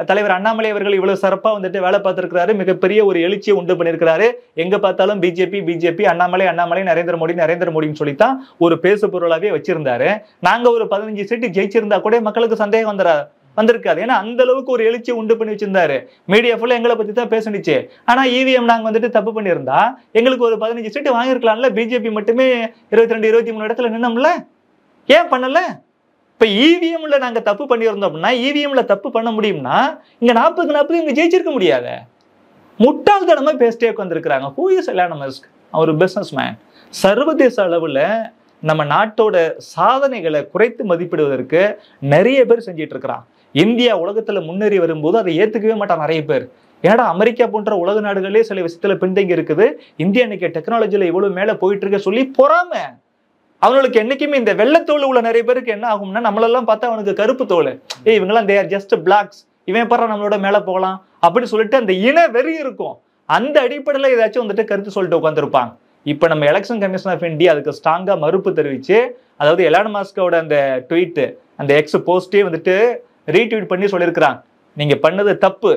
தலைவர் அண்ணாமலை அவர்கள் இவ்வளவு சிறப்பாக வந்துட்டு வேலை பார்த்திருக்கிறாரு மிகப்பெரிய ஒரு எழுச்சியை உண்டு பண்ணியிருக்கிறாரு எங்கே பார்த்தாலும் பிஜேபி பிஜேபி அண்ணாமலை அண்ணாமலை நரேந்திர மோடி நரேந்திர மோடின்னு சொல்லித்தான் ஒரு பேசு பொருளாகவே வச்சிருந்தாரு நாங்கள் ஒரு பதினஞ்சு சீட்டு ஜெயிச்சிருந்தா கூட மக்களுக்கு சந்தேகம் வந்துடா வந்திருக்காது ஏன்னா அந்த அளவுக்கு ஒரு எழுச்சி உண்டு பண்ணி வச்சிருந்தாரு மீடியா ஃபுல்லாக எங்களை பற்றி தான் பேசணுச்சு ஆனால் இவிஎம் e நாங்கள் வந்துட்டு தப்பு பண்ணியிருந்தா எங்களுக்கு ஒரு பதினஞ்சு சீட்டு வாங்கியிருக்கலாம்ல பிஜேபி மட்டுமே இருபத்தி ரெண்டு இருபத்தி மூணு இடத்துல நின்னோம்ல ஏன் பண்ணலை இப்போ இவிஎம்ல e நாங்கள் தப்பு பண்ணியிருந்தோம் அப்படின்னா இவிஎம்ல e தப்பு பண்ண முடியும்னா இங்கே நாற்பதுக்கு நாற்பது இங்கே ஜெயிச்சிருக்க முடியாது முட்டாள்தனமாக பேசிட்டே உட்காந்துருக்குறாங்க ஹூ இஸ் எலான அவர் பிஸ்னஸ் மேன் சர்வதேச அளவில் நம்ம நாட்டோட சாதனைகளை குறைத்து மதிப்பிடுவதற்கு நிறைய பேர் செஞ்சிட்டு இருக்கிறான் இந்தியா உலகத்தில் முன்னேறி வரும்போது அதை ஏற்றுக்கவே மாட்டான் நிறைய பேர் ஏன்னா அமெரிக்கா போன்ற உலக நாடுகளே சில விஷயத்தில் பின்தங்கி இருக்குது இந்தியா இன்னைக்கு டெக்னாலஜியில் இவ்வளோ மேலே போயிட்டு இருக்க சொல்லி பொறாமல் அவங்களுக்கு என்னைக்குமே இந்த வெள்ளத்தோல் உள்ள நிறைய பேருக்கு என்ன ஆகும்னா நம்மளெல்லாம் பார்த்தா அவனுக்கு கருப்பு தோல் ஏ இவங்கெல்லாம் தேர் ஜஸ்ட் பிளாக்ஸ் இவன் பர நம்மளோட மேலே போகலாம் அப்படின்னு சொல்லிட்டு அந்த இன வெறி இருக்கும் அந்த அடிப்படையில் ஏதாச்சும் வந்துட்டு கருத்து சொல்லிட்டு உட்காந்துருப்பாங்க இப்போ நம்ம எலெக்ஷன் கமிஷன் ஆஃப் இந்தியா அதுக்கு ஸ்ட்ராங்காக மறுப்பு தெரிவித்து அதாவது எலான் மாஸ்கோட அந்த ட்வீட்டு அந்த எக்ஸ் போஸ்டே வந்துட்டு ரீட்வீட் பண்ணி சொல்லியிருக்கிறாங்க நீங்கள் பண்ணது தப்பு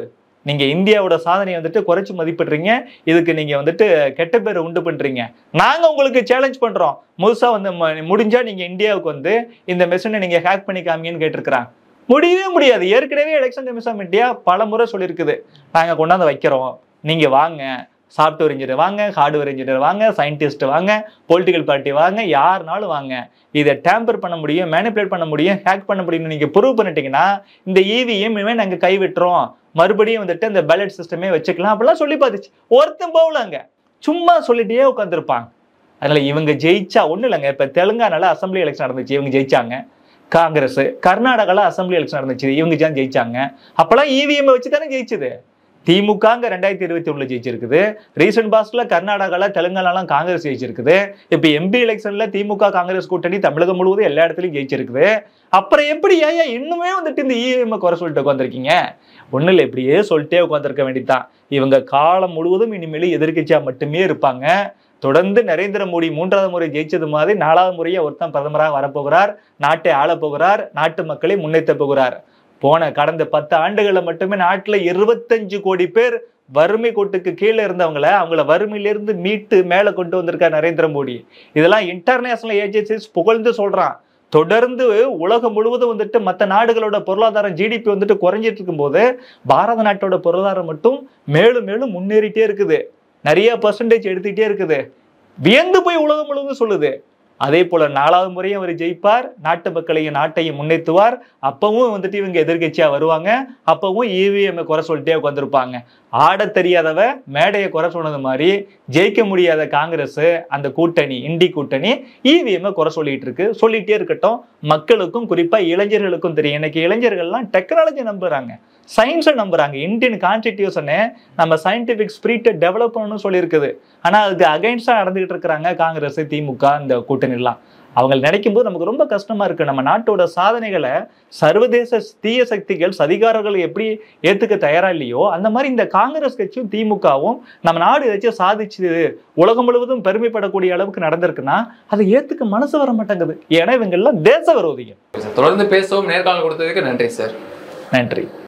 நீங்கள் இந்தியாவோட சாதனையை வந்துட்டு குறைச்சி மதிப்பிடுறீங்க இதுக்கு நீங்கள் வந்துட்டு கெட்ட பேர் உண்டு பண்ணுறீங்க நாங்கள் உங்களுக்கு சேலஞ்ச் பண்ணுறோம் முழுசாக வந்து முடிஞ்சால் நீங்கள் இந்தியாவுக்கு வந்து இந்த மெஷினை நீங்கள் ஹேக் பண்ணி காமிங்கன்னு கேட்டிருக்கிறாங்க முடியவே முடியாது ஏற்கனவே எலெக்ஷன் கமிஷன் ஆஃப் இந்தியா பல முறை சொல்லியிருக்குது நாங்கள் கொண்டாந்து வைக்கிறோம் நீங்கள் வாங்க சாஃப்ட்வேர் இன்ஜினியர் வாங்க ஹார்ட்வேர் இன்ஜினியர் வாங்க சயின்டிஸ்ட் வாங்க பொலிட்டிக்கல் பார்ட்டி வாங்க யாருனாலும் வாங்க இதை டேம்பர் பண்ண முடியும் மேனிப்புலேட் பண்ண முடியும் ஹேக் பண்ண முடியும்னு நீங்கள் ப்ரூவ் பண்ணிட்டீங்கன்னா இந்த இவிஎம் e இவன் நாங்கள் கைவிட்டுறோம் மறுபடியும் வந்துட்டு அந்த பேலட் சிஸ்டமே வச்சுக்கலாம் அப்படிலாம் சொல்லி பார்த்துச்சு ஒருத்தன் போகலாங்க சும்மா சொல்லிட்டே உட்காந்துருப்பாங்க அதனால் இவங்க ஜெயிச்சா ஒன்றும் இல்லைங்க இப்போ தெலுங்கானால அசம்பிளி எலெக்ஷன் நடந்துச்சு இவங்க ஜெயிச்சாங்க காங்கிரஸ் கர்நாடகாவில் அசம்பிளி எலெக்ஷன் நடந்துச்சு இவங்க தான் ஜெயிச்சாங்க அப்போல்லாம் இவிஎம் e வச்சு தானே ஜெயிச்சது திமுகங்க ரெண்டாயிரத்தி இருபத்தி ஒண்ணுல ஜெயிச்சிருக்குது ரீசெண்ட் பாஸ்ட்ல கர்நாடகால தெலுங்கானாலாம் காங்கிரஸ் ஜெயிச்சிருக்குது இப்போ எம்பி எலெக்ஷன்ல திமுக காங்கிரஸ் கூட்டணி தமிழகம் முழுவதும் எல்லா இடத்துலையும் ஜெயிச்சிருக்குது அப்புறம் எப்படி ஏயா இன்னுமே வந்துட்டு இந்த இஎம்ஐ e குறை சொல்லிட்டு உட்காந்துருக்கீங்க ஒண்ணு இல்லை இப்படியே சொல்லிட்டே உட்காந்துருக்க வேண்டியதான் இவங்க காலம் முழுவதும் இனிமேல் எதிர்கட்சியா மட்டுமே இருப்பாங்க தொடர்ந்து நரேந்திர மோடி மூன்றாவது முறை ஜெயிச்சது மாதிரி நாலாவது முறையை ஒருத்தன் பிரதமராக வரப்போகிறார் நாட்டை ஆளப்போகிறார் நாட்டு மக்களை முன்னேற்ற போகிறார் போன கடந்த பத்து ஆண்டுகளில் மட்டுமே நாட்டில் இருபத்தஞ்சு கோடி பேர் வறுமை கோட்டுக்கு கீழே இருந்தவங்கள அவங்கள வறுமையிலேருந்து மீட்டு மேலே கொண்டு வந்திருக்கார் நரேந்திர மோடி இதெல்லாம் இன்டர்நேஷனல் ஏஜென்சிஸ் புகழ்ந்து சொல்கிறான் தொடர்ந்து உலகம் முழுவதும் வந்துட்டு மற்ற நாடுகளோட பொருளாதாரம் ஜிடிபி வந்துட்டு குறைஞ்சிட்டு இருக்கும்போது பாரத நாட்டோட பொருளாதாரம் மட்டும் மேலும் மேலும் முன்னேறிட்டே இருக்குது நிறைய பர்சன்டேஜ் எடுத்துக்கிட்டே இருக்குது வியந்து போய் உலகம் முழுவதும் சொல்லுது அதே போல் நாலாவது முறையும் அவர் ஜெயிப்பார் நாட்டு மக்களையும் நாட்டையும் முன்னேற்றுவார் அப்பவும் வந்துட்டு இவங்க எதிர்கட்சியா வருவாங்க அப்பவும் இவிஎம்மை குறை சொல்லிட்டே உட்காந்துருப்பாங்க ஆட தெரியாதவ மேடையை குறை சொன்னது மாதிரி ஜெயிக்க முடியாத காங்கிரஸ் அந்த கூட்டணி இண்டி கூட்டணி இவிஎம்மை குறை சொல்லிட்டு இருக்கு சொல்லிகிட்டே இருக்கட்டும் மக்களுக்கும் குறிப்பாக இளைஞர்களுக்கும் தெரியும் இன்னைக்கு இளைஞர்கள்லாம் டெக்னாலஜி நம்புகிறாங்க சயின்ஸை நம்புறாங்க இந்தியன் கான்ஸ்டிடியூஷனே நம்ம சயின்டிஃபிக் ஸ்பிரிட்டை டெவலப் பண்ணணும்னு சொல்லியிருக்குது ஆனால் அதுக்கு அகைன்ஸ்டாக நடந்துகிட்டு இருக்கிறாங்க காங்கிரஸ் திமுக இந்த கூட்டணிலாம் அவங்க நினைக்கும் போது நமக்கு ரொம்ப கஷ்டமா இருக்கு நம்ம நாட்டோட சாதனைகளை சர்வதேச தீய சக்திகள் சதிகாரர்கள் எப்படி ஏத்துக்க தயாரா இல்லையோ அந்த மாதிரி இந்த காங்கிரஸ் கட்சியும் திமுகவும் நம்ம நாடு ஏதாச்சும் சாதிச்சு உலகம் முழுவதும் பெருமைப்படக்கூடிய அளவுக்கு நடந்திருக்குன்னா அதை ஏத்துக்க மனசு வர மாட்டேங்குது ஏன்னா இவங்க எல்லாம் தேச விரோதிகள் தொடர்ந்து பேசவும் நேர்காணல் கொடுத்ததுக்கு நன்றி சார் நன்றி